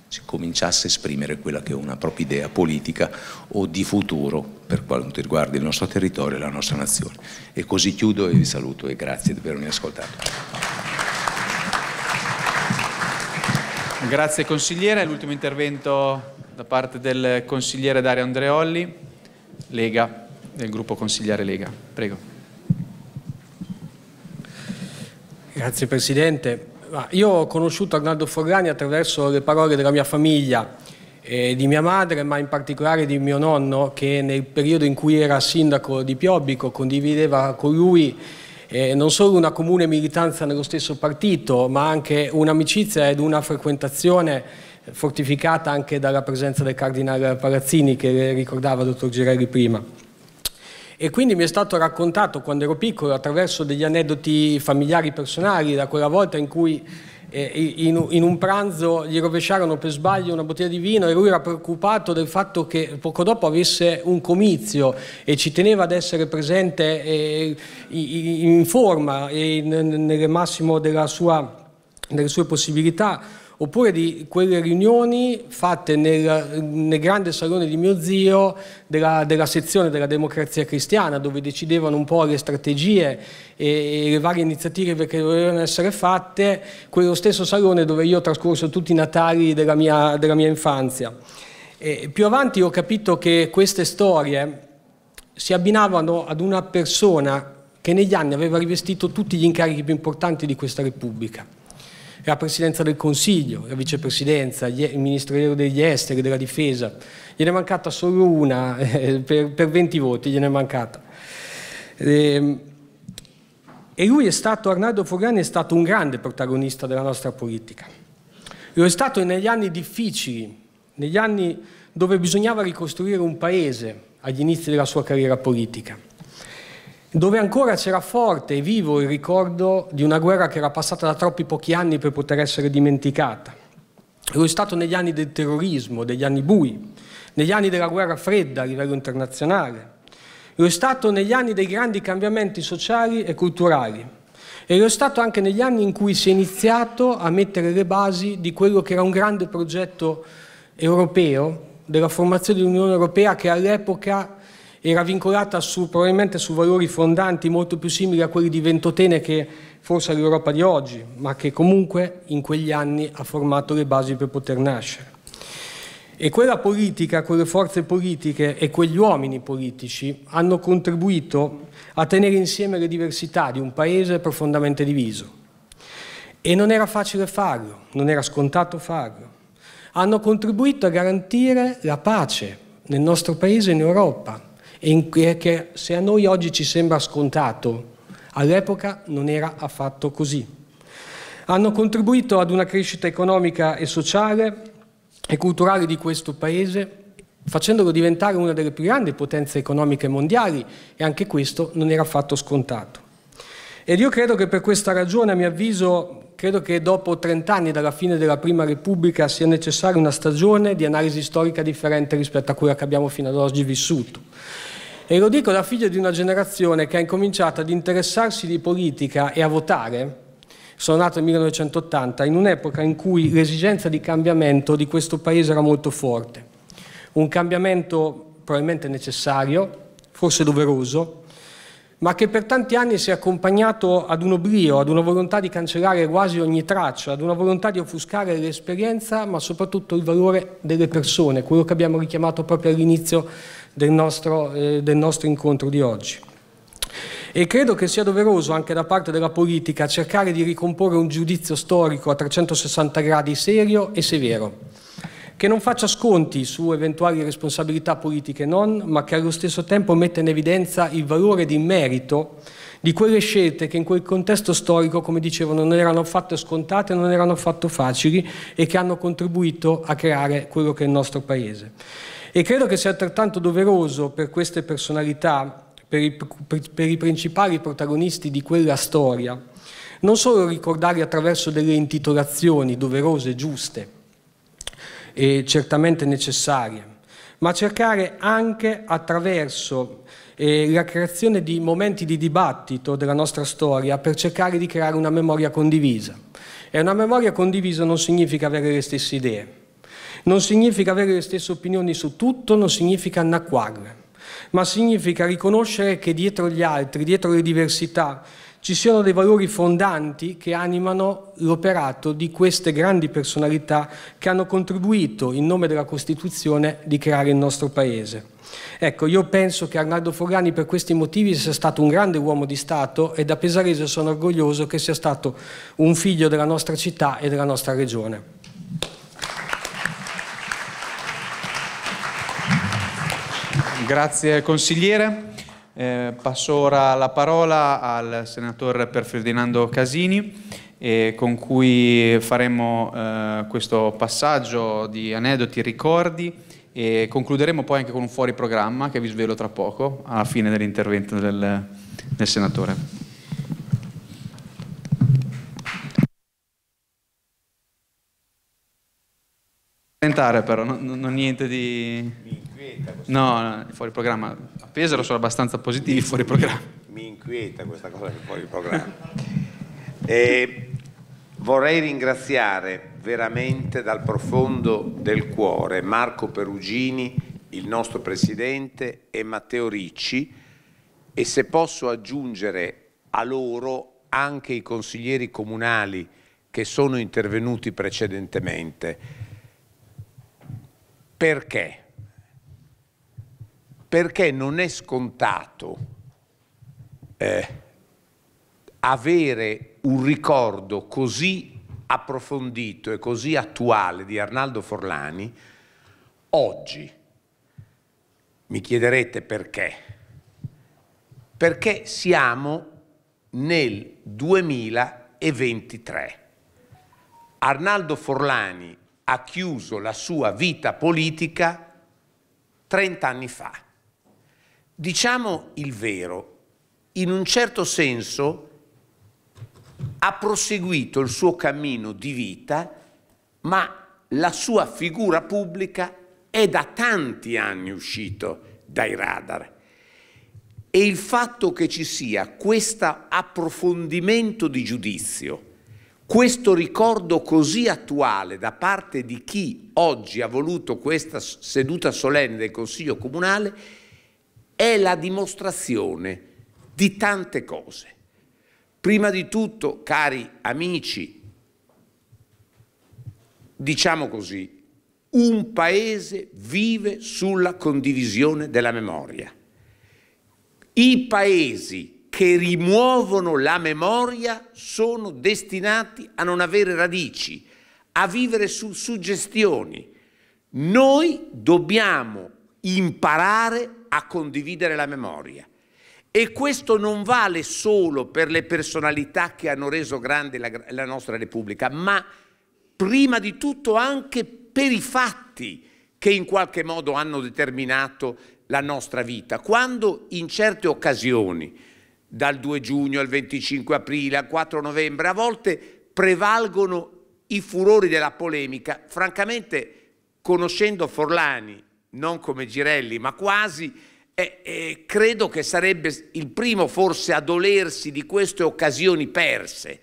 si cominciasse a esprimere quella che è una propria idea politica o di futuro per quanto riguarda il nostro territorio e la nostra nazione. E così chiudo e vi saluto e grazie di avermi ascoltato. Grazie consigliere. L'ultimo intervento da parte del consigliere Dario Andreolli, Lega, del gruppo consigliere Lega. Prego. Grazie Presidente. Io ho conosciuto Arnaldo Forlani attraverso le parole della mia famiglia, eh, di mia madre, ma in particolare di mio nonno, che nel periodo in cui era sindaco di Piobbico condivideva con lui eh, non solo una comune militanza nello stesso partito, ma anche un'amicizia ed una frequentazione fortificata anche dalla presenza del cardinale Palazzini che ricordava il dottor Girelli prima. E quindi mi è stato raccontato quando ero piccolo attraverso degli aneddoti familiari personali, da quella volta in cui in, un pranzo gli rovesciarono per sbaglio una bottiglia di vino e lui era preoccupato del fatto che poco dopo avesse un comizio e ci teneva ad essere presente eh, in forma e nel massimo della sua, delle sue possibilità oppure di quelle riunioni fatte nel, nel grande salone di mio zio della, della, sezione della democrazia cristiana dove decidevano un po' le strategie e, e le varie iniziative che dovevano essere fatte, quello stesso salone dove io ho trascorso tutti i Natali della mia, della mia infanzia. E più avanti ho capito che queste storie si abbinavano ad una persona che negli anni aveva rivestito tutti gli incarichi più importanti di questa Repubblica la Presidenza del Consiglio, la Vicepresidenza, il Ministro degli Esteri, della Difesa. Gliene è mancata solo una, eh, per, per, 20 voti gliene è mancata. E, ehm, e lui è stato, Arnaldo Fogliani è stato un grande protagonista della nostra politica. Lo è stato negli anni difficili, negli anni dove bisognava ricostruire un paese agli inizi della sua carriera politica dove ancora c'era forte e vivo il ricordo di una guerra che era passata da troppi pochi anni per poter essere dimenticata. Lo è stato negli anni del terrorismo, degli anni bui, negli anni della guerra fredda a livello internazionale, lo è stato negli anni dei grandi cambiamenti sociali e culturali e lo è stato anche negli anni in cui si è iniziato a mettere le basi di quello che era un grande progetto europeo della formazione dell'Unione Europea che all'epoca era vincolata su, probabilmente su valori fondanti molto più simili a quelli di Ventotene che forse all'Europa di oggi, ma che comunque in quegli anni ha formato le basi per poter nascere. E quella politica, quelle forze politiche e quegli uomini politici hanno contribuito a tenere insieme le diversità di un paese profondamente diviso. E non era facile farlo, non era scontato farlo. Hanno contribuito a garantire la pace nel nostro paese e in Europa, che se a noi oggi ci sembra scontato, all'epoca non era affatto così. Hanno contribuito ad una crescita economica e sociale e culturale di questo Paese facendolo diventare una delle più grandi potenze economiche mondiali e anche questo non era affatto scontato. Ed io credo che per questa ragione, a mio avviso, credo che dopo 30 anni dalla fine della Prima Repubblica sia necessaria una stagione di analisi storica differente rispetto a quella che abbiamo fino ad oggi vissuto. E lo dico da figlio di una generazione che ha incominciato ad interessarsi di politica e a votare, sono nato nel 1980, in un'epoca in cui l'esigenza di cambiamento di questo paese era molto forte. Un cambiamento probabilmente necessario, forse doveroso, ma che per tanti anni si è accompagnato ad un oblio, ad una volontà di cancellare quasi ogni traccia, ad una volontà di offuscare l'esperienza, ma soprattutto il valore delle persone, quello che abbiamo richiamato proprio all'inizio del nostro, eh, del nostro incontro di oggi. E credo che sia doveroso anche da parte della politica cercare di ricomporre un giudizio storico a 360 gradi serio e severo, che non faccia sconti su eventuali responsabilità politiche non, ma che allo stesso tempo metta in evidenza il valore di merito di quelle scelte che in quel contesto storico, come dicevo, non erano affatto scontate, non erano affatto facili e che hanno contribuito a creare quello che è il nostro Paese. E credo che sia altrettanto doveroso per queste personalità, per i, per, per i principali protagonisti di quella storia, non solo ricordarli attraverso delle intitolazioni doverose, giuste e certamente necessarie, ma cercare anche attraverso eh, la creazione di momenti di dibattito della nostra storia per cercare di creare una memoria condivisa. E una memoria condivisa non significa avere le stesse idee, non significa avere le stesse opinioni su tutto, non significa annacquarle, ma significa riconoscere che dietro gli altri, dietro le diversità, ci siano dei valori fondanti che animano l'operato di queste grandi personalità che hanno contribuito in nome della Costituzione di creare il nostro Paese. Ecco, io penso che Arnaldo Forlani per questi motivi sia stato un grande uomo di Stato e da Pesarese sono orgoglioso che sia stato un figlio della nostra città e della nostra regione. Grazie consigliere. Eh, passo ora la parola al senatore Per Ferdinando Casini eh, con cui faremo eh, questo passaggio di aneddoti, ricordi e concluderemo poi anche con un fuori programma che vi svelo tra poco alla fine dell'intervento del, del senatore. Però, non, non niente di inquieta No, no, fuori programma. A Pesaro sono abbastanza positivi fuori programma. Mi inquieta questa cosa che fuori programma. E eh, vorrei ringraziare veramente dal profondo del cuore Marco Perugini, il nostro presidente, e Matteo Ricci e se posso aggiungere a loro anche i consiglieri comunali che sono intervenuti precedentemente. Perché? perché non è scontato eh, avere un ricordo così approfondito e così attuale di Arnaldo Forlani oggi. Mi chiederete perché? Perché siamo nel 2023. Arnaldo Forlani ha chiuso la sua vita politica 30 anni fa diciamo il vero, in un certo senso ha proseguito il suo cammino di vita, ma la sua figura pubblica è da tanti anni uscito dai radar. E il fatto che ci sia questo approfondimento di giudizio, questo ricordo così attuale da parte di chi oggi ha voluto questa seduta solenne del Consiglio Comunale, è la dimostrazione di tante cose. Prima di tutto, cari amici, diciamo così, un paese vive sulla condivisione della memoria. I paesi che rimuovono la memoria sono destinati a non avere radici, a vivere su suggestioni. Noi dobbiamo imparare a condividere la memoria. E questo non vale solo per le personalità che hanno reso grande la, la nostra Repubblica, ma prima di tutto anche per i fatti che in qualche modo hanno determinato la nostra vita. Quando in certe occasioni, dal 2 giugno al 25 aprile, al 4 novembre, a volte prevalgono i furori della polemica, francamente conoscendo Forlani non come Girelli, ma quasi, eh, eh, credo che sarebbe il primo forse a dolersi di queste occasioni perse,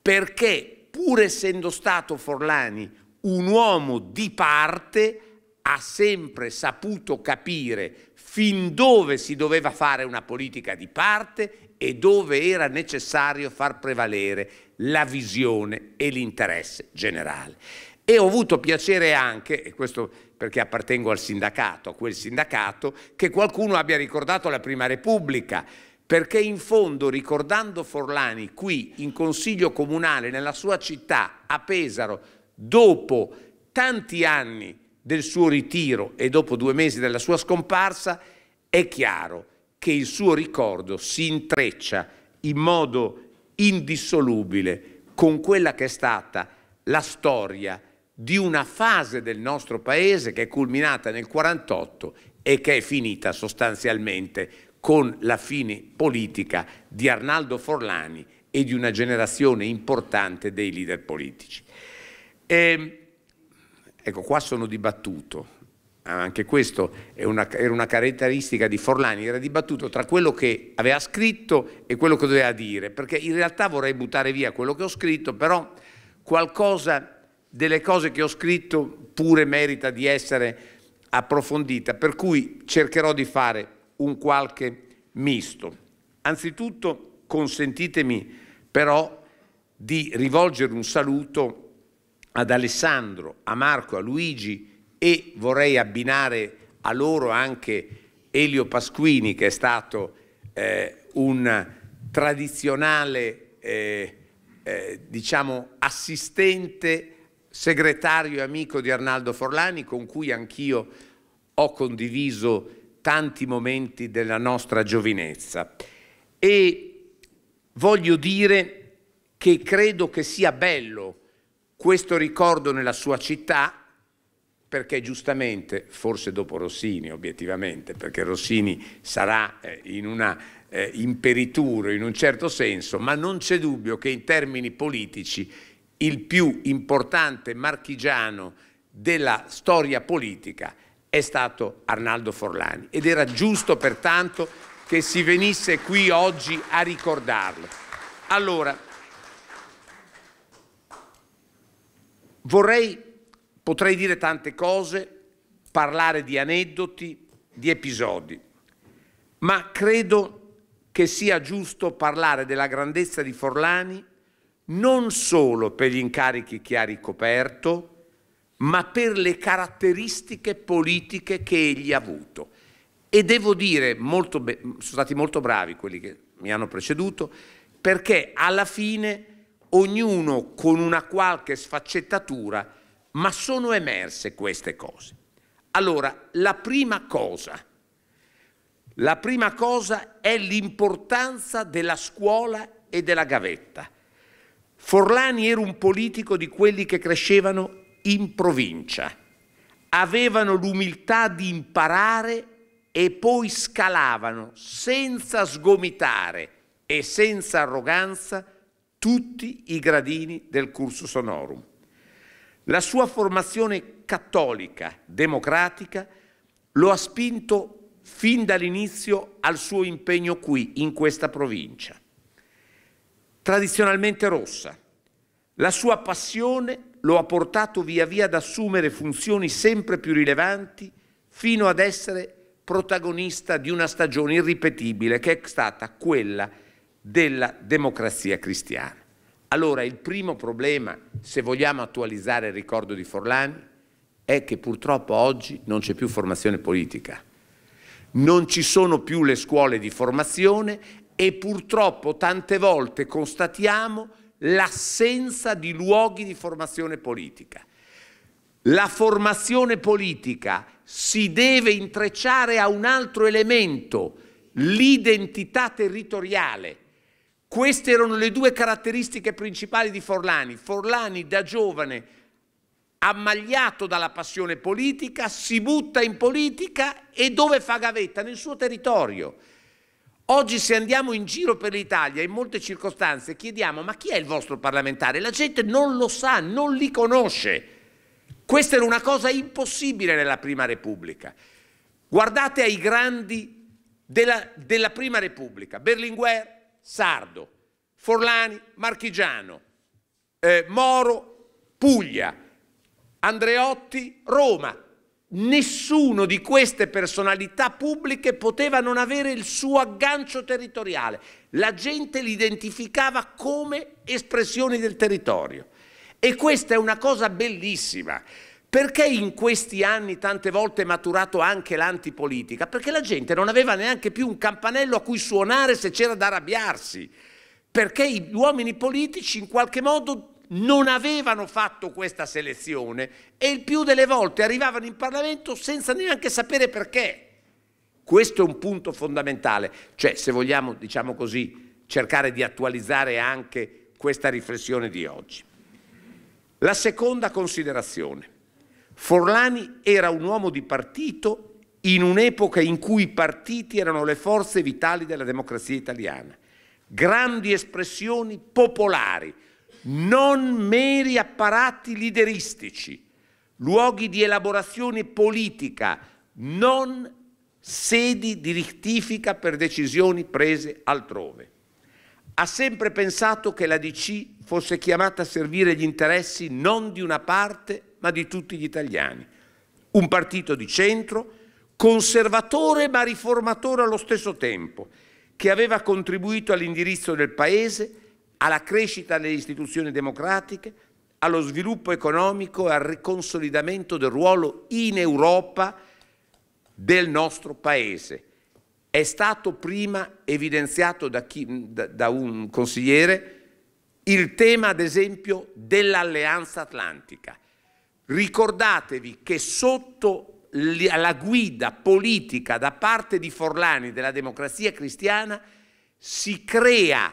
perché pur essendo stato Forlani un uomo di parte, ha sempre saputo capire fin dove si doveva fare una politica di parte e dove era necessario far prevalere la visione e l'interesse generale. E ho avuto piacere anche, e questo perché appartengo al sindacato, a quel sindacato, che qualcuno abbia ricordato la Prima Repubblica, perché in fondo ricordando Forlani qui in Consiglio Comunale, nella sua città, a Pesaro, dopo tanti anni del suo ritiro e dopo due mesi della sua scomparsa, è chiaro che il suo ricordo si intreccia in modo indissolubile con quella che è stata la storia di una fase del nostro paese che è culminata nel 48 e che è finita sostanzialmente con la fine politica di Arnaldo Forlani e di una generazione importante dei leader politici. E, ehm, ecco, qua sono dibattuto, anche questo una, era una caratteristica di Forlani, era dibattuto tra quello che aveva scritto e quello che doveva dire, perché in realtà vorrei buttare via quello che ho scritto, però qualcosa delle cose che ho scritto pure merita di essere approfondita, per cui cercherò di fare un qualche misto. Anzitutto consentitemi però di rivolgere un saluto ad Alessandro, a Marco, a Luigi e vorrei abbinare a loro anche Elio Pasquini che è stato eh, un tradizionale eh, eh, diciamo assistente segretario e amico di Arnaldo Forlani, con cui anch'io ho condiviso tanti momenti della nostra giovinezza. E voglio dire che credo che sia bello questo ricordo nella sua città, perché giustamente, forse dopo Rossini obiettivamente, perché Rossini sarà eh, in una eh, imperitura in un certo senso, ma non c'è dubbio che in termini politici il più importante marchigiano della storia politica è stato Arnaldo Forlani ed era giusto pertanto che si venisse qui oggi a ricordarlo. Allora, vorrei, potrei dire tante cose, parlare di aneddoti, di episodi, ma credo che sia giusto parlare della grandezza di Forlani non solo per gli incarichi che ha ricoperto, ma per le caratteristiche politiche che egli ha avuto. E devo dire, molto sono stati molto bravi quelli che mi hanno preceduto, perché alla fine ognuno con una qualche sfaccettatura, ma sono emerse queste cose. Allora, la prima cosa, la prima cosa è l'importanza della scuola e della gavetta Forlani era un politico di quelli che crescevano in provincia, avevano l'umiltà di imparare e poi scalavano senza sgomitare e senza arroganza tutti i gradini del cursus honorum. La sua formazione cattolica, democratica, lo ha spinto fin dall'inizio al suo impegno qui, in questa provincia tradizionalmente rossa. La sua passione lo ha portato via via ad assumere funzioni sempre più rilevanti fino ad essere protagonista di una stagione irripetibile che è stata quella della democrazia cristiana. Allora il primo problema, se vogliamo attualizzare il ricordo di Forlani, è che purtroppo oggi non c'è più formazione politica. Non ci sono più le scuole di formazione e purtroppo tante volte constatiamo l'assenza di luoghi di formazione politica. La formazione politica si deve intrecciare a un altro elemento, l'identità territoriale. Queste erano le due caratteristiche principali di Forlani. Forlani da giovane, ammagliato dalla passione politica, si butta in politica e dove fa gavetta? Nel suo territorio. Oggi se andiamo in giro per l'Italia, in molte circostanze, chiediamo ma chi è il vostro parlamentare? La gente non lo sa, non li conosce. Questa era una cosa impossibile nella Prima Repubblica. Guardate ai grandi della, della Prima Repubblica, Berlinguer, Sardo, Forlani, Marchigiano, eh, Moro, Puglia, Andreotti, Roma, nessuno di queste personalità pubbliche poteva non avere il suo aggancio territoriale. La gente li identificava come espressioni del territorio. E questa è una cosa bellissima. Perché in questi anni tante volte è maturato anche l'antipolitica? Perché la gente non aveva neanche più un campanello a cui suonare se c'era da arrabbiarsi. Perché gli uomini politici in qualche modo non avevano fatto questa selezione e il più delle volte arrivavano in Parlamento senza neanche sapere perché. Questo è un punto fondamentale, cioè se vogliamo, diciamo così, cercare di attualizzare anche questa riflessione di oggi. La seconda considerazione. Forlani era un uomo di partito in un'epoca in cui i partiti erano le forze vitali della democrazia italiana. Grandi espressioni popolari, non meri apparati lideristici, luoghi di elaborazione politica, non sedi di rettifica per decisioni prese altrove. Ha sempre pensato che la DC fosse chiamata a servire gli interessi non di una parte, ma di tutti gli italiani. Un partito di centro, conservatore ma riformatore allo stesso tempo, che aveva contribuito all'indirizzo del Paese alla crescita delle istituzioni democratiche, allo sviluppo economico e al riconsolidamento del ruolo in Europa del nostro Paese. È stato prima evidenziato da, chi, da un consigliere il tema, ad esempio, dell'alleanza atlantica. Ricordatevi che sotto la guida politica da parte di Forlani della democrazia cristiana si crea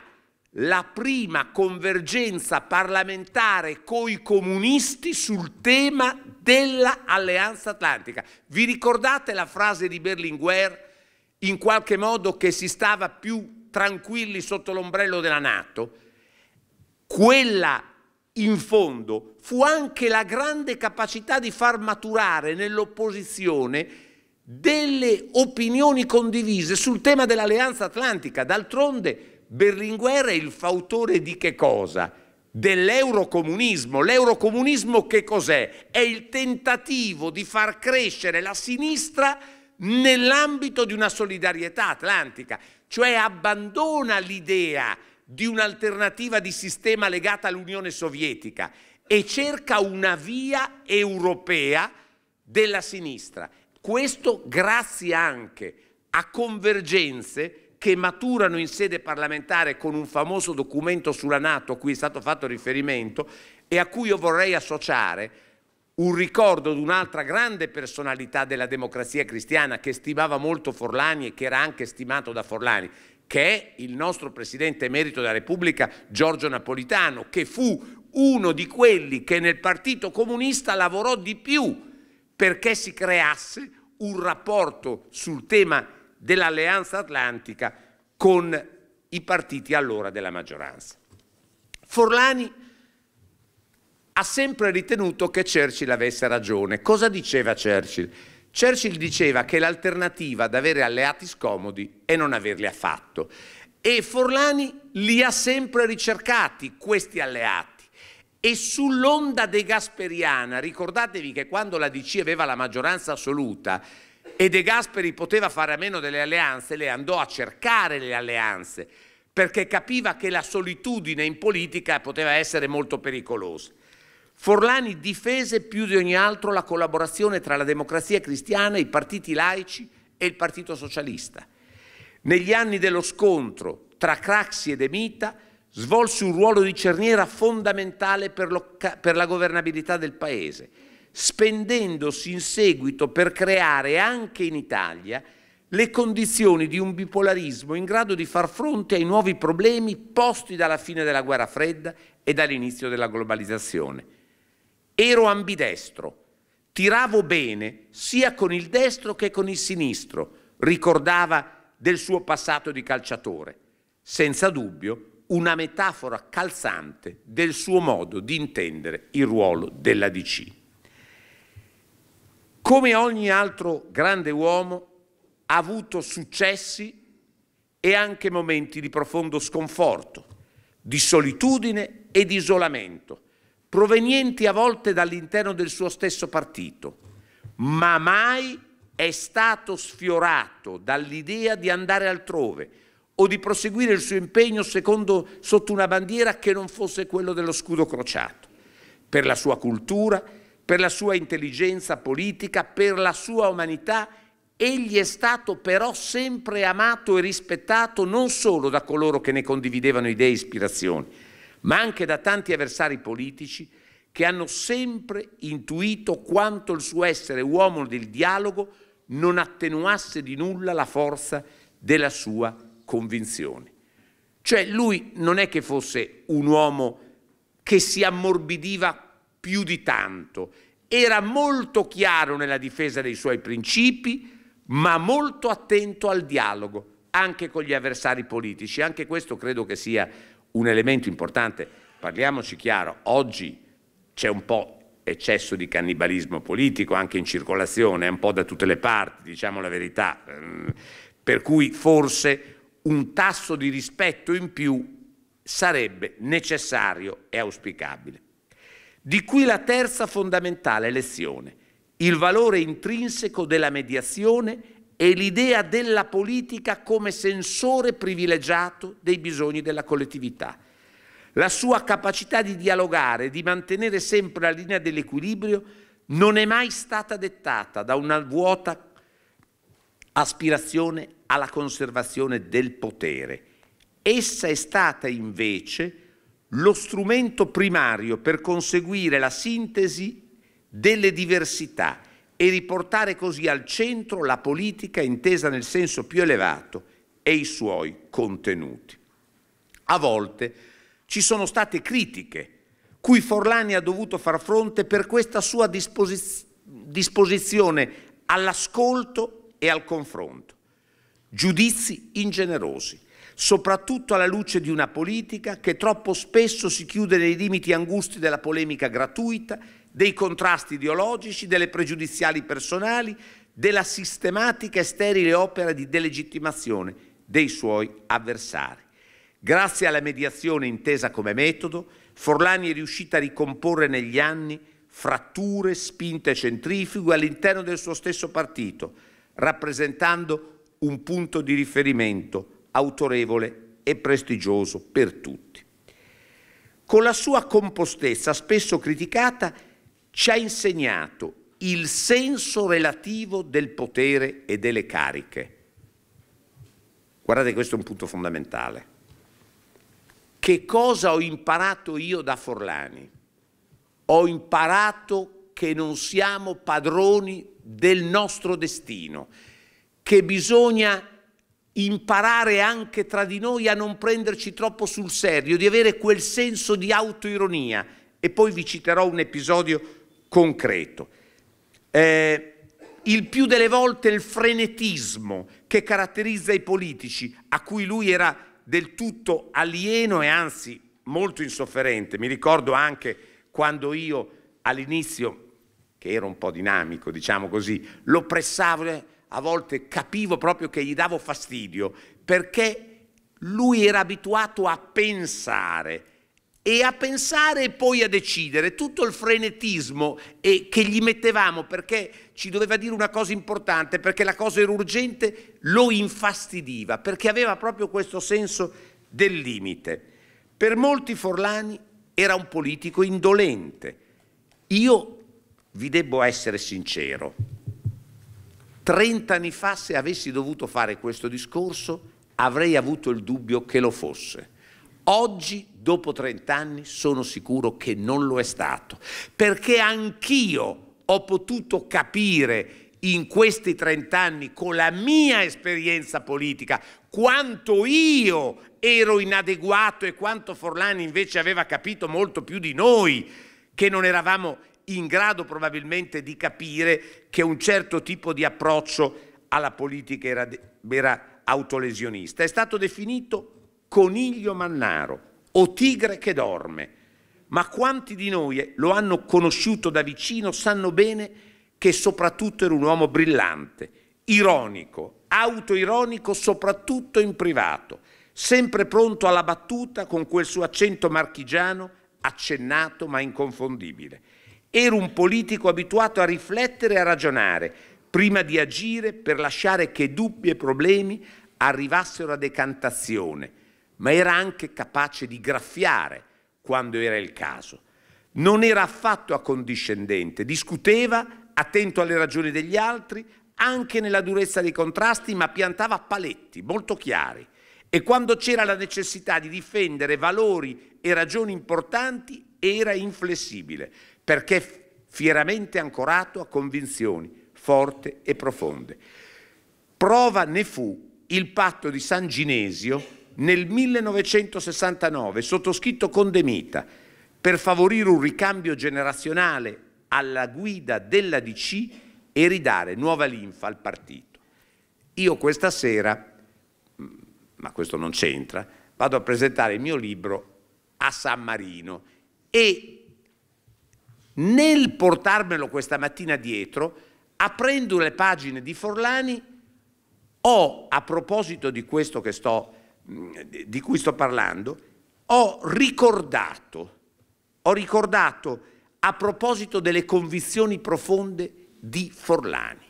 la prima convergenza parlamentare coi comunisti sul tema dell'alleanza atlantica. Vi ricordate la frase di Berlinguer in qualche modo che si stava più tranquilli sotto l'ombrello della Nato? Quella in fondo fu anche la grande capacità di far maturare nell'opposizione delle opinioni condivise sul tema dell'alleanza atlantica. D'altronde Berlinguer è il fautore di che cosa? Dell'eurocomunismo. L'eurocomunismo che cos'è? È il tentativo di far crescere la sinistra nell'ambito di una solidarietà atlantica, cioè abbandona l'idea di un'alternativa di sistema legata all'Unione Sovietica e cerca una via europea della sinistra. Questo grazie anche a convergenze che maturano in sede parlamentare con un famoso documento sulla Nato a cui è stato fatto riferimento e a cui io vorrei associare un ricordo di un'altra grande personalità della democrazia cristiana che stimava molto Forlani e che era anche stimato da Forlani, che è il nostro Presidente emerito della Repubblica Giorgio Napolitano, che fu uno di quelli che nel Partito Comunista lavorò di più perché si creasse un rapporto sul tema dell'alleanza atlantica con i partiti allora della maggioranza. Forlani ha sempre ritenuto che Churchill avesse ragione. Cosa diceva Churchill? Churchill diceva che l'alternativa ad avere alleati scomodi è non averli affatto. E Forlani li ha sempre ricercati, questi alleati. E sull'onda De Gasperiana, ricordatevi che quando la DC aveva la maggioranza assoluta, e De Gasperi poteva fare a meno delle alleanze, le andò a cercare le alleanze, perché capiva che la solitudine in politica poteva essere molto pericolosa. Forlani difese più di ogni altro la collaborazione tra la democrazia cristiana, i partiti laici e il Partito Socialista. Negli anni dello scontro tra Craxi e De Mita svolse un ruolo di cerniera fondamentale per, per la governabilità del Paese spendendosi in seguito per creare anche in Italia le condizioni di un bipolarismo in grado di far fronte ai nuovi problemi posti dalla fine della guerra fredda e dall'inizio della globalizzazione. Ero ambidestro, tiravo bene sia con il destro che con il sinistro, ricordava del suo passato di calciatore, senza dubbio una metafora calzante del suo modo di intendere il ruolo della DC come ogni altro grande uomo, ha avuto successi e anche momenti di profondo sconforto, di solitudine e di isolamento, provenienti a volte dall'interno del suo stesso partito, ma mai è stato sfiorato dall'idea di andare altrove o di proseguire il suo impegno secondo, sotto una bandiera che non fosse quello dello scudo crociato. Per la sua cultura, per la sua intelligenza politica, per la sua umanità, egli è stato però sempre amato e rispettato non solo da coloro che ne condividevano idee e ispirazioni, ma anche da tanti avversari politici che hanno sempre intuito quanto il suo essere uomo del dialogo non attenuasse di nulla la forza della sua convinzione. Cioè lui non è che fosse un uomo che si ammorbidiva più di tanto. Era molto chiaro nella difesa dei suoi principi, ma molto attento al dialogo, anche con gli avversari politici. Anche questo credo che sia un elemento importante. Parliamoci chiaro, oggi c'è un po' eccesso di cannibalismo politico anche in circolazione, un po' da tutte le parti, diciamo la verità, ehm, per cui forse un tasso di rispetto in più sarebbe necessario e auspicabile di qui la terza fondamentale lezione, il valore intrinseco della mediazione e l'idea della politica come sensore privilegiato dei bisogni della collettività. La sua capacità di dialogare, di mantenere sempre la linea dell'equilibrio, non è mai stata dettata da una vuota aspirazione alla conservazione del potere. Essa è stata invece lo strumento primario per conseguire la sintesi delle diversità e riportare così al centro la politica intesa nel senso più elevato e i suoi contenuti. A volte ci sono state critiche cui Forlani ha dovuto far fronte per questa sua disposiz disposizione all'ascolto e al confronto, giudizi ingenerosi, soprattutto alla luce di una politica che troppo spesso si chiude nei limiti angusti della polemica gratuita, dei contrasti ideologici, delle pregiudiziali personali, della sistematica e sterile opera di delegittimazione dei suoi avversari. Grazie alla mediazione intesa come metodo, Forlani è riuscita a ricomporre negli anni fratture, spinte centrifughe all'interno del suo stesso partito, rappresentando un punto di riferimento autorevole e prestigioso per tutti. Con la sua compostezza, spesso criticata, ci ha insegnato il senso relativo del potere e delle cariche. Guardate, questo è un punto fondamentale. Che cosa ho imparato io da Forlani? Ho imparato che non siamo padroni del nostro destino, che bisogna imparare anche tra di noi a non prenderci troppo sul serio, di avere quel senso di autoironia. E poi vi citerò un episodio concreto. Eh, il più delle volte il frenetismo che caratterizza i politici, a cui lui era del tutto alieno e anzi molto insofferente. Mi ricordo anche quando io all'inizio, che ero un po' dinamico, diciamo così, lo pressavo eh, a volte capivo proprio che gli davo fastidio, perché lui era abituato a pensare e a pensare e poi a decidere, tutto il frenetismo che gli mettevamo perché ci doveva dire una cosa importante, perché la cosa era urgente, lo infastidiva, perché aveva proprio questo senso del limite. Per molti Forlani era un politico indolente. Io vi debbo essere sincero, Trent'anni fa, se avessi dovuto fare questo discorso, avrei avuto il dubbio che lo fosse. Oggi, dopo trent'anni, sono sicuro che non lo è stato, perché anch'io ho potuto capire in questi trent'anni, con la mia esperienza politica, quanto io ero inadeguato e quanto Forlani invece aveva capito molto più di noi, che non eravamo in grado probabilmente di capire che un certo tipo di approccio alla politica era, era autolesionista. È stato definito coniglio mannaro o tigre che dorme, ma quanti di noi lo hanno conosciuto da vicino sanno bene che soprattutto era un uomo brillante, ironico, autoironico soprattutto in privato, sempre pronto alla battuta con quel suo accento marchigiano accennato ma inconfondibile. Era un politico abituato a riflettere e a ragionare prima di agire per lasciare che dubbi e problemi arrivassero a decantazione, ma era anche capace di graffiare quando era il caso. Non era affatto accondiscendente, discuteva, attento alle ragioni degli altri, anche nella durezza dei contrasti, ma piantava paletti molto chiari e quando c'era la necessità di difendere valori e ragioni importanti era inflessibile perché fieramente ancorato a convinzioni forti e profonde. Prova ne fu il patto di San Ginesio nel 1969, sottoscritto con Demita, per favorire un ricambio generazionale alla guida della DC e ridare nuova linfa al partito. Io questa sera, mm, ma questo non c'entra, vado a presentare il mio libro a San Marino e nel portarmelo questa mattina dietro, aprendo le pagine di Forlani, ho, a proposito di questo che sto, di cui sto parlando, ho ricordato, ho ricordato a proposito delle convinzioni profonde di Forlani,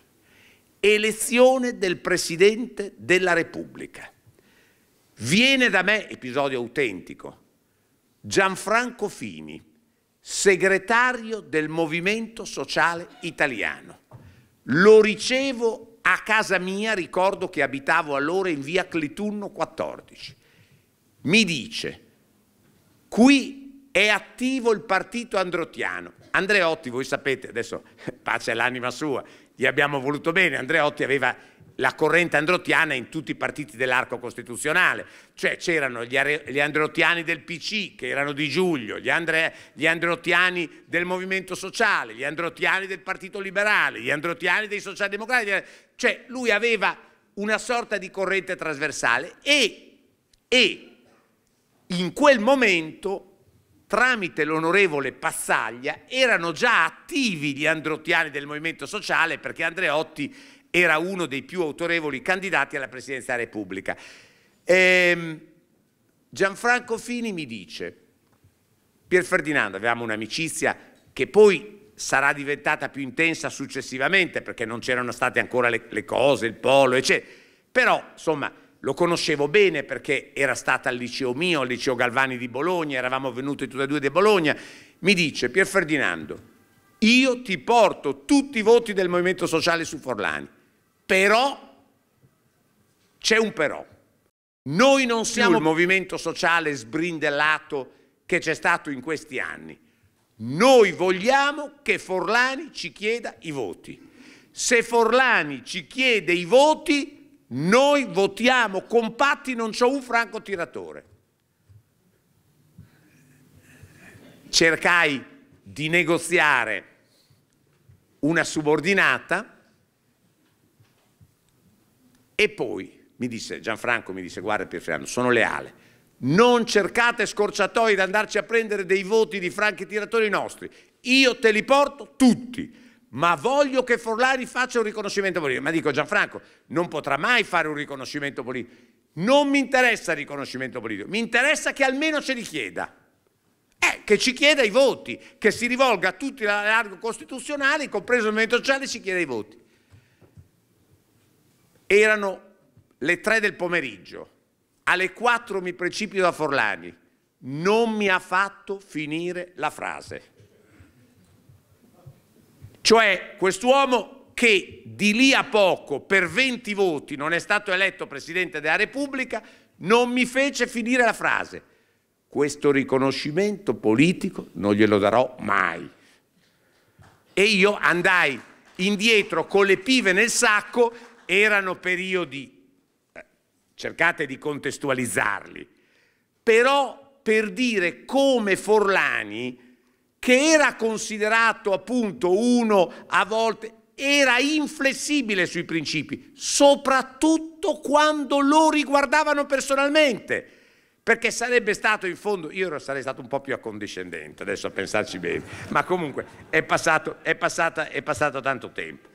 elezione del Presidente della Repubblica. Viene da me, episodio autentico, Gianfranco Fini, segretario del Movimento Sociale Italiano. Lo ricevo a casa mia, ricordo che abitavo allora in via Clitunno 14. Mi dice, qui è attivo il partito androttiano. Andreotti, voi sapete, adesso pace l'anima sua, gli abbiamo voluto bene, Andreotti aveva la corrente androttiana in tutti i partiti dell'arco costituzionale, cioè c'erano gli, gli, androttiani del PC che erano di Giulio, gli, andre, gli androttiani del Movimento Sociale, gli androttiani del Partito Liberale, gli androttiani dei Socialdemocratici, cioè lui aveva una sorta di corrente trasversale e, e in quel momento tramite l'onorevole Passaglia erano già attivi gli androttiani del Movimento Sociale perché Andreotti era uno dei più autorevoli candidati alla Presidenza della Repubblica. Ehm, Gianfranco Fini mi dice, Pier Ferdinando, avevamo un'amicizia che poi sarà diventata più intensa successivamente perché non c'erano state ancora le, le cose, il polo, eccetera. Però, insomma, lo conoscevo bene perché era stata al liceo mio, al liceo Galvani di Bologna, eravamo venuti tutti e due di Bologna, mi dice Pier Ferdinando, io ti porto tutti i voti del Movimento Sociale su Forlani, però c'è un però. Noi non siamo il movimento sociale sbrindellato che c'è stato in questi anni. Noi vogliamo che Forlani ci chieda i voti. Se Forlani ci chiede i voti, noi votiamo compatti, non c'è un franco tiratore. Cercai di negoziare una subordinata e poi mi disse, Gianfranco mi disse, guarda Pierfriano, sono leale, non cercate scorciatoi di andarci a prendere dei voti di franchi tiratori nostri, io te li porto tutti, ma voglio che Forlari faccia un riconoscimento politico. Ma dico Gianfranco, non potrà mai fare un riconoscimento politico. Non mi interessa il riconoscimento politico, mi interessa che almeno ce li chieda. Eh, che ci chieda i voti, che si rivolga a tutti l'arco costituzionale, compreso il Movimento Sociale, ci chieda i voti erano le tre del pomeriggio, alle quattro mi precipito da Forlani, non mi ha fatto finire la frase. Cioè quest'uomo che di lì a poco per 20 voti non è stato eletto Presidente della Repubblica, non mi fece finire la frase. Questo riconoscimento politico non glielo darò mai. E io andai indietro con le pive nel sacco erano periodi, eh, cercate di contestualizzarli, però per dire come Forlani, che era considerato appunto uno a volte, era inflessibile sui principi, soprattutto quando lo riguardavano personalmente perché sarebbe stato in fondo, io sarei stato un po' più accondiscendente, adesso a pensarci bene, ma comunque è passato, è passata, è passato tanto tempo.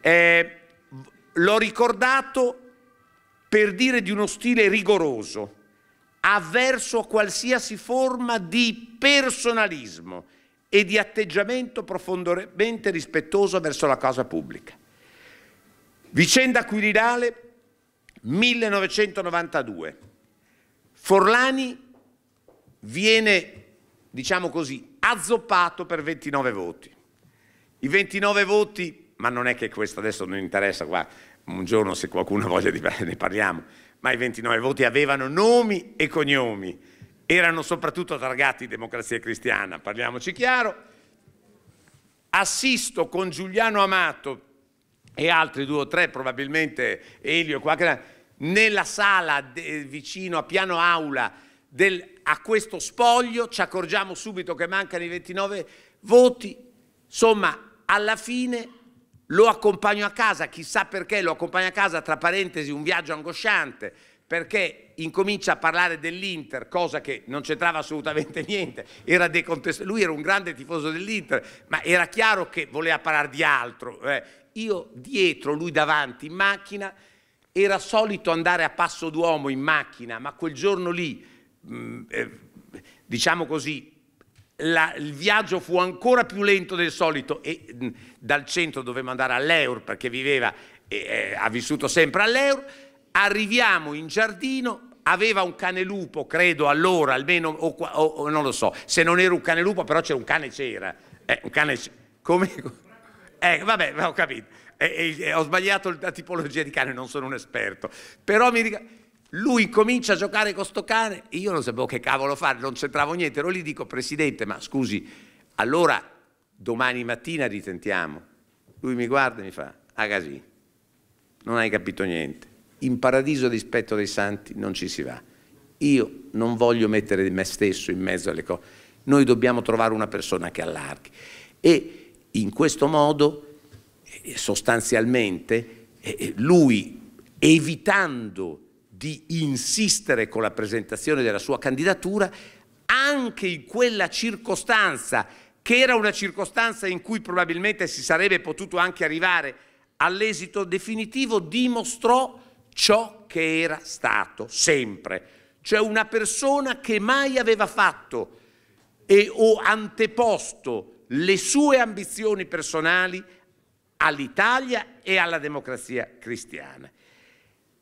Eh, l'ho ricordato per dire di uno stile rigoroso, avverso a qualsiasi forma di personalismo e di atteggiamento profondamente rispettoso verso la cosa pubblica. Vicenda Quirinale 1992. Forlani viene, diciamo così, azzoppato per 29 voti. I 29 voti ma non è che questo adesso non interessa, qua un giorno se qualcuno voglia di parlare ne parliamo, ma i 29 voti avevano nomi e cognomi, erano soprattutto targati Democrazia Cristiana, parliamoci chiaro. Assisto con Giuliano Amato e altri due o tre, probabilmente Elio, qualche, nella sala de, vicino a piano aula del, a questo spoglio, ci accorgiamo subito che mancano i 29 voti, insomma alla fine lo accompagno a casa, chissà perché lo accompagno a casa, tra parentesi un viaggio angosciante, perché incomincia a parlare dell'Inter, cosa che non c'entrava assolutamente niente, era lui era un grande tifoso dell'Inter, ma era chiaro che voleva parlare di altro. Eh, io dietro, lui davanti, in macchina, era solito andare a passo d'uomo in macchina, ma quel giorno lì, mh, mm, eh, diciamo così, la, il viaggio fu ancora più lento del solito e mh, dal centro dovevamo andare all'Eur perché viveva e eh, ha vissuto sempre all'Eur. Arriviamo in giardino, aveva un cane lupo, credo allora, almeno, o, o, non lo so, se non era un cane lupo però c'era un cane c'era. Eh, un cane c'era. Come? Eh, vabbè, ho capito. Eh, ho sbagliato la tipologia di cane, non sono un esperto. Però mi ricordo lui comincia a giocare con sto cane, e io non sapevo che cavolo fare, non c'entravo niente, ero lì dico presidente, ma scusi, allora domani mattina ritentiamo. Lui mi guarda e mi fa, ah così, non hai capito niente. In paradiso a dispetto dei santi non ci si va. Io non voglio mettere me stesso in mezzo alle cose. Noi dobbiamo trovare una persona che allarghi. E in questo modo, eh, sostanzialmente, eh, eh, lui evitando di insistere con la presentazione della sua candidatura anche in quella circostanza, che era una circostanza in cui probabilmente si sarebbe potuto anche arrivare all'esito definitivo, dimostrò ciò che era stato sempre, cioè una persona che mai aveva fatto e o anteposto le sue ambizioni personali all'Italia e alla democrazia cristiana.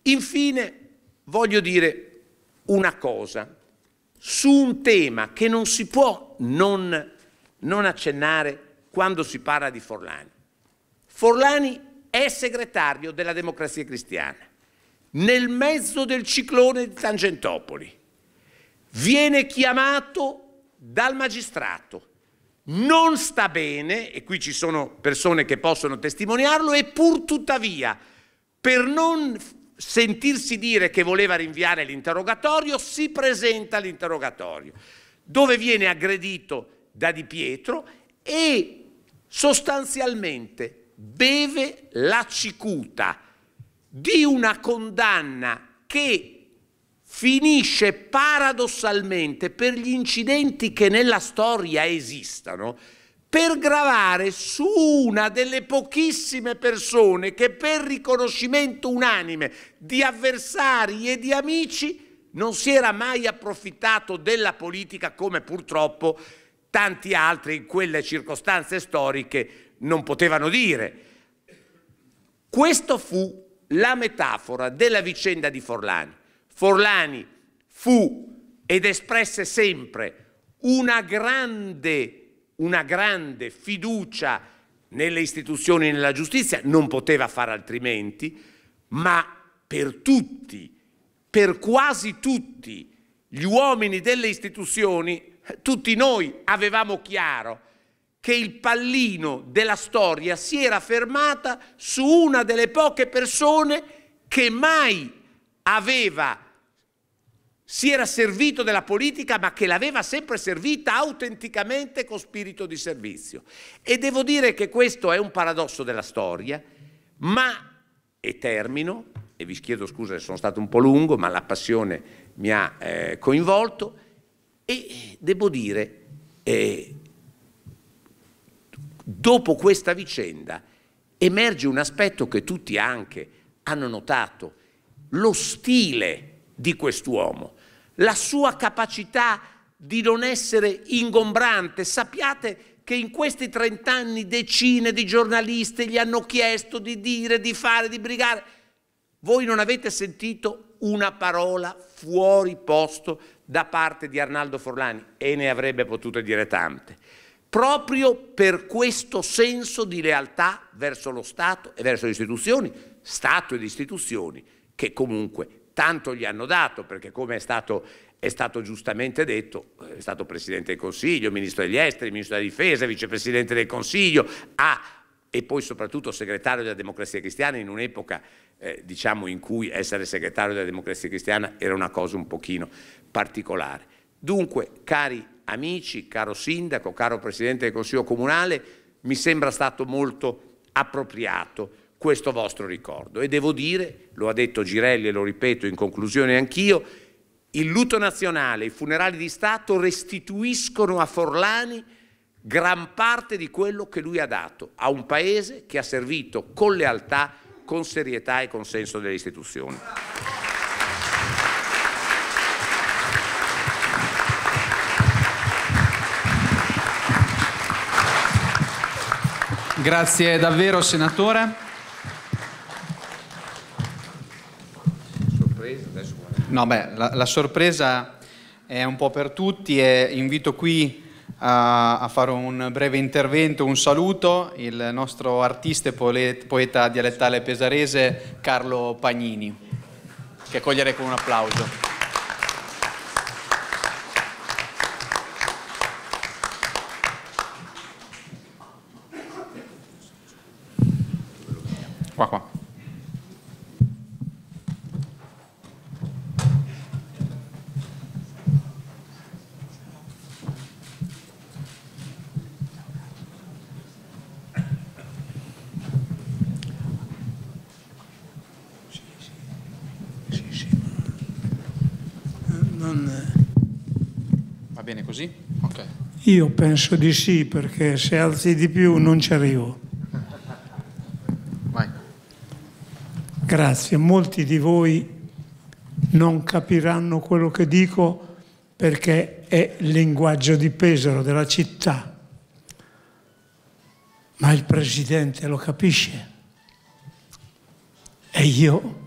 Infine, voglio dire una cosa su un tema che non si può non, non accennare quando si parla di Forlani. Forlani è segretario della democrazia cristiana nel mezzo del ciclone di Tangentopoli. Viene chiamato dal magistrato. Non sta bene, e qui ci sono persone che possono testimoniarlo, e pur tuttavia, per non sentirsi dire che voleva rinviare l'interrogatorio, si presenta all'interrogatorio, dove viene aggredito da Di Pietro e sostanzialmente beve la cicuta di una condanna che finisce paradossalmente per gli incidenti che nella storia esistono, per gravare su una delle pochissime persone che per riconoscimento unanime di avversari e di amici non si era mai approfittato della politica come purtroppo tanti altri in quelle circostanze storiche non potevano dire. Questo fu la metafora della vicenda di Forlani. Forlani fu ed espresse sempre una grande una grande fiducia nelle istituzioni e nella giustizia, non poteva fare altrimenti, ma per tutti, per quasi tutti gli uomini delle istituzioni, tutti noi avevamo chiaro che il pallino della storia si era fermata su una delle poche persone che mai aveva si era servito della politica ma che l'aveva sempre servita autenticamente con spirito di servizio. E devo dire che questo è un paradosso della storia, ma, e termino, e vi chiedo scusa se sono stato un po' lungo, ma la passione mi ha eh, coinvolto, e devo dire, eh, dopo questa vicenda emerge un aspetto che tutti anche hanno notato, lo stile di quest'uomo la sua capacità di non essere ingombrante. Sappiate che in questi 30 anni decine di giornalisti gli hanno chiesto di dire, di fare, di brigare. Voi non avete sentito una parola fuori posto da parte di Arnaldo Forlani e ne avrebbe potuto dire tante, proprio per questo senso di lealtà verso lo Stato e verso le istituzioni, Stato ed istituzioni che comunque tanto gli hanno dato, perché come è stato, è stato, giustamente detto, è stato Presidente del Consiglio, Ministro degli Esteri, Ministro della Difesa, Vicepresidente del Consiglio, ha e poi soprattutto segretario della democrazia cristiana in un'epoca eh, diciamo in cui essere segretario della democrazia cristiana era una cosa un pochino particolare. Dunque, cari amici, caro sindaco, caro Presidente del Consiglio Comunale, mi sembra stato molto appropriato questo vostro ricordo. E devo dire, lo ha detto Girelli e lo ripeto in conclusione anch'io, il luto nazionale, i funerali di Stato restituiscono a Forlani gran parte di quello che lui ha dato a un paese che ha servito con lealtà, con serietà e con senso delle istituzioni. Grazie davvero senatore. No, beh, la, la, sorpresa è un po' per tutti e invito qui a, a, fare un breve intervento, un saluto, il nostro artista e poeta, dialettale pesarese Carlo Pagnini, che accoglierei con un applauso. Qua, qua. non... Va bene così? Okay. Io penso di sì perché se alzi di più non ci arrivo. Vai. Grazie, molti di voi non capiranno quello che dico perché è linguaggio di Pesaro, della città, ma il Presidente lo capisce e io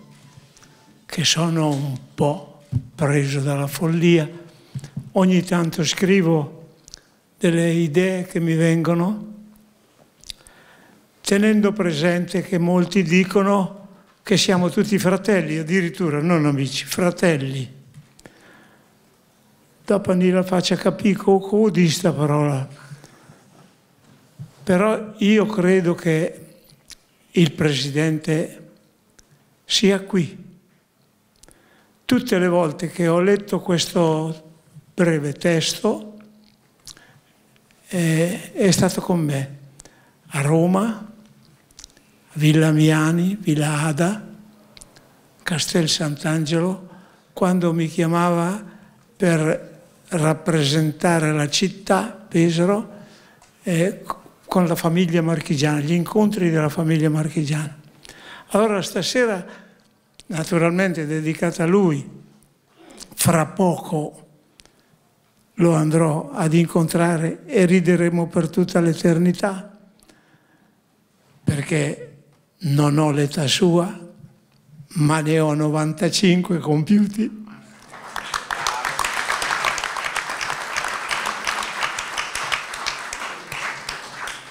che sono un po' preso dalla follia. Ogni tanto scrivo delle idee che mi vengono, tenendo presente che molti dicono che siamo tutti fratelli, addirittura non amici, fratelli. Dopo ni la faccia capire cosa di questa parola. Però io credo che il Presidente sia qui Tutte le volte che ho letto questo breve testo eh, è stato con me a Roma, Villa Miani, Villa Ada, Castel Sant'Angelo, quando mi chiamava per rappresentare la città Pesaro eh, con la famiglia marchigiana, gli incontri della famiglia marchigiana. Allora stasera naturalmente dedicata a lui. Fra poco lo andrò ad incontrare e rideremo per tutta l'eternità, perché non ho l'età sua, ma ne ho 95 compiuti.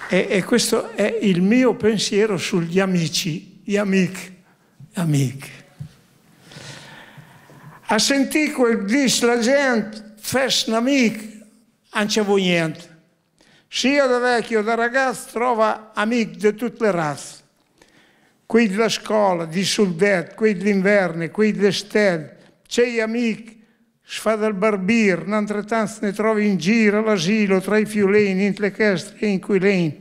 E, e questo è il mio pensiero sugli amici, gli amici, gli amici. A sentire quel dis la gente, fes amico, non c'è vuoi niente. Sia da vecchio da ragazzo trova amici di tutte le razze. Qui della scuola, di soldato, qui dell'inverno, qui dell'estate, c'è gli amici, fa del barbier, altrettanto ne trovi in giro, all'asilo, tra i fiuleni, in le tlecestre, in quileni,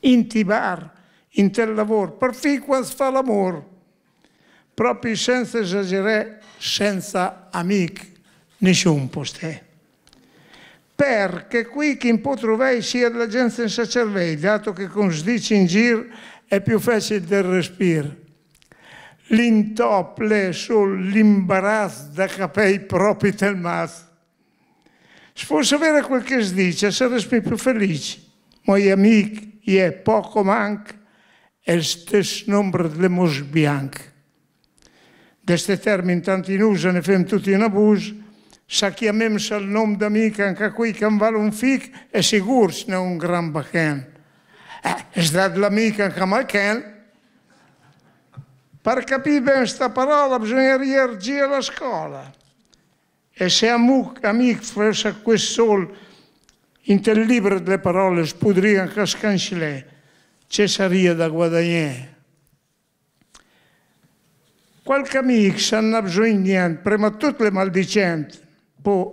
in tibar, in tel lavoro, perfino quando si fa l'amore. Proprio senza esagerare, senza amic niciun poste. Perché qui chi può trovare sia la gente in cervello, dato che con sdici in giro è più facile del respiro. L'intople sull'imbarazzo da capei propri del mas. Se fosse avere quel che si dice, saresti più felice. Ma gli amici, gli è poco manca, e il stesso numero di bianche. Deste termini tanto in uso, ne fem tutti in abuso, sa chiamem il nome d'amica anche qui che vale un fic, è sicuro se non è un gran bacchè. Eh, sdat l'amica anche mai che per capire bene questa parola bisogna riargire la scuola. E se amico fosse questo in quel libro delle parole, si potrebbe anche scancellare, ci sarebbe da guadagnare. Qualche amico se non ha bisogno di niente, prima di tutto le maldicenti, poi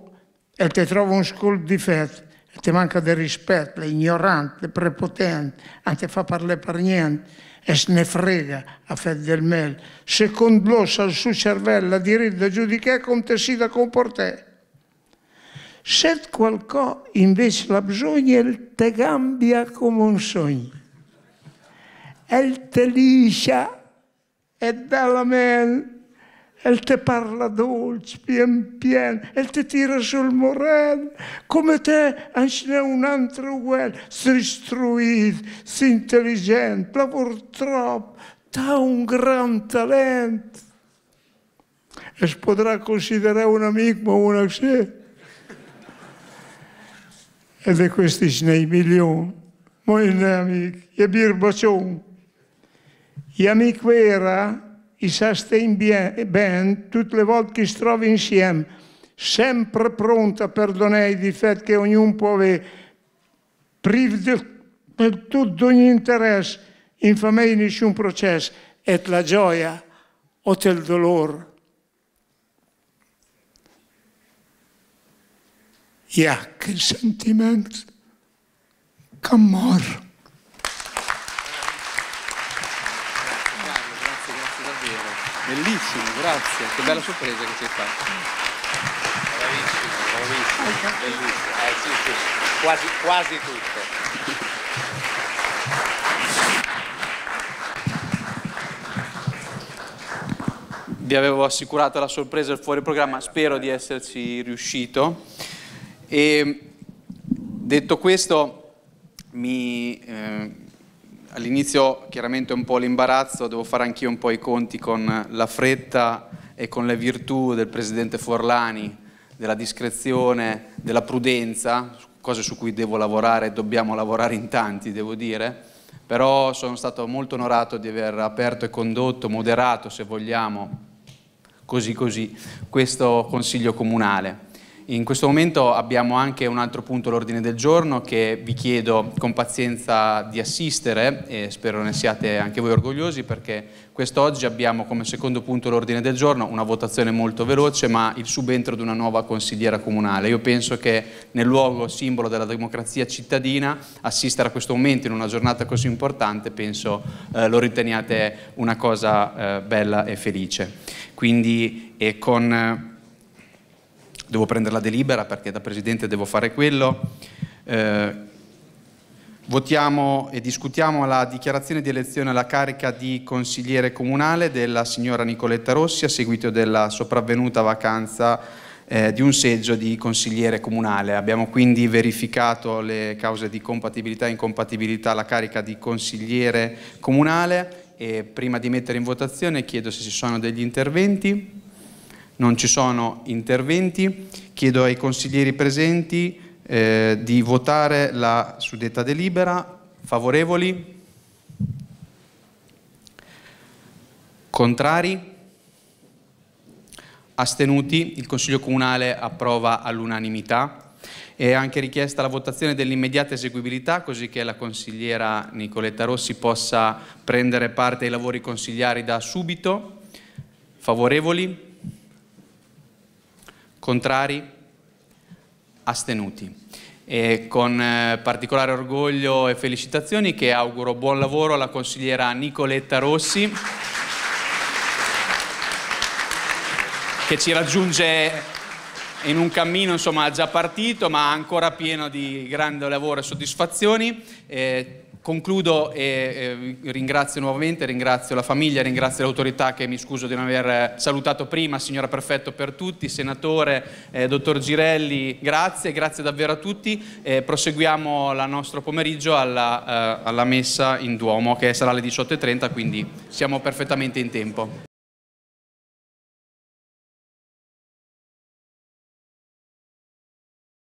ti trova un school di fede, ti manca del rispetto, le ignorante, le prepotente, non ti fa parlare per niente e se ne frega a fede del male. Secondo lo al suo cervello diritto a giudicare come ti si da comportare. Se qualcosa invece bisogno, il te cambia come un sogno. E il te liscia e dalla mente e ti parla dolce, pien piano, e ti tira sul morale, come te anche c'è un altro uguale, si istruito, si intelligente, ma purtroppo ha un gran talento. E si potrà considerare un amico, ma una sì. Ed è questi nei milioni, ma amici, e birbacioni. Iamiquera, i Sustain Band, tutte le volte che si trova insieme, sempre pronta a perdonare i difetti che ognuno può avere, privi di tutto ogni interesse, in famiglia nessun processo, è la gioia o il dolore. Ja, che sentimento, che amore. Bellissimo, grazie. Che bella sorpresa che ci hai fatto. Bravissimo, bravissimo. bellissimo. Eh, sì, sì. Quasi, quasi tutto. vi avevo assicurato la sorpresa del fuori programma, spero di esserci riuscito. E detto questo, mi, eh, all'inizio chiaramente un po' l'imbarazzo, devo fare anch'io un po' i conti con la fretta e con le virtù del presidente Forlani, della discrezione, della prudenza, cose su cui devo lavorare e dobbiamo lavorare in tanti, devo dire, però sono stato molto onorato di aver aperto e condotto, moderato se vogliamo, così così, questo Consiglio Comunale. In questo momento abbiamo anche un altro punto all'ordine del giorno che vi chiedo con pazienza di assistere e spero ne siate anche voi orgogliosi perché quest'oggi abbiamo come secondo punto all'ordine del giorno una votazione molto veloce ma il subentro di una nuova consigliera comunale. Io penso che nel luogo simbolo della democrazia cittadina assistere a questo momento in una giornata così importante penso eh, lo riteniate una cosa eh, bella e felice. Quindi e con eh, devo prendere la delibera perché da Presidente devo fare quello. Eh, votiamo e discutiamo la dichiarazione di elezione alla carica di consigliere comunale della signora Nicoletta Rossi a seguito della sopravvenuta vacanza eh, di un seggio di consigliere comunale. Abbiamo quindi verificato le cause di compatibilità e incompatibilità alla carica di consigliere comunale e prima di mettere in votazione chiedo se ci sono degli interventi. Non ci sono interventi. Chiedo ai consiglieri presenti eh, di votare la suddetta delibera. Favorevoli? Contrari? Astenuti? Il Consiglio Comunale approva all'unanimità. È anche richiesta la votazione dell'immediata eseguibilità così che la consigliera Nicoletta Rossi possa prendere parte ai lavori consigliari da subito. Favorevoli? Contrari? Astenuti. E con eh, particolare orgoglio e felicitazioni che auguro buon lavoro alla consigliera Nicoletta Rossi che ci raggiunge in un cammino insomma, già partito ma ancora pieno di grande lavoro e soddisfazioni. Eh, Concludo e eh, ringrazio nuovamente, ringrazio la famiglia, ringrazio l'autorità che mi scuso di non aver eh, salutato prima, signora Perfetto per tutti, senatore, eh, dottor Girelli, grazie, grazie davvero a tutti. Eh, proseguiamo il nostro pomeriggio alla, eh, alla messa in Duomo che sarà alle 18.30, quindi siamo perfettamente in tempo.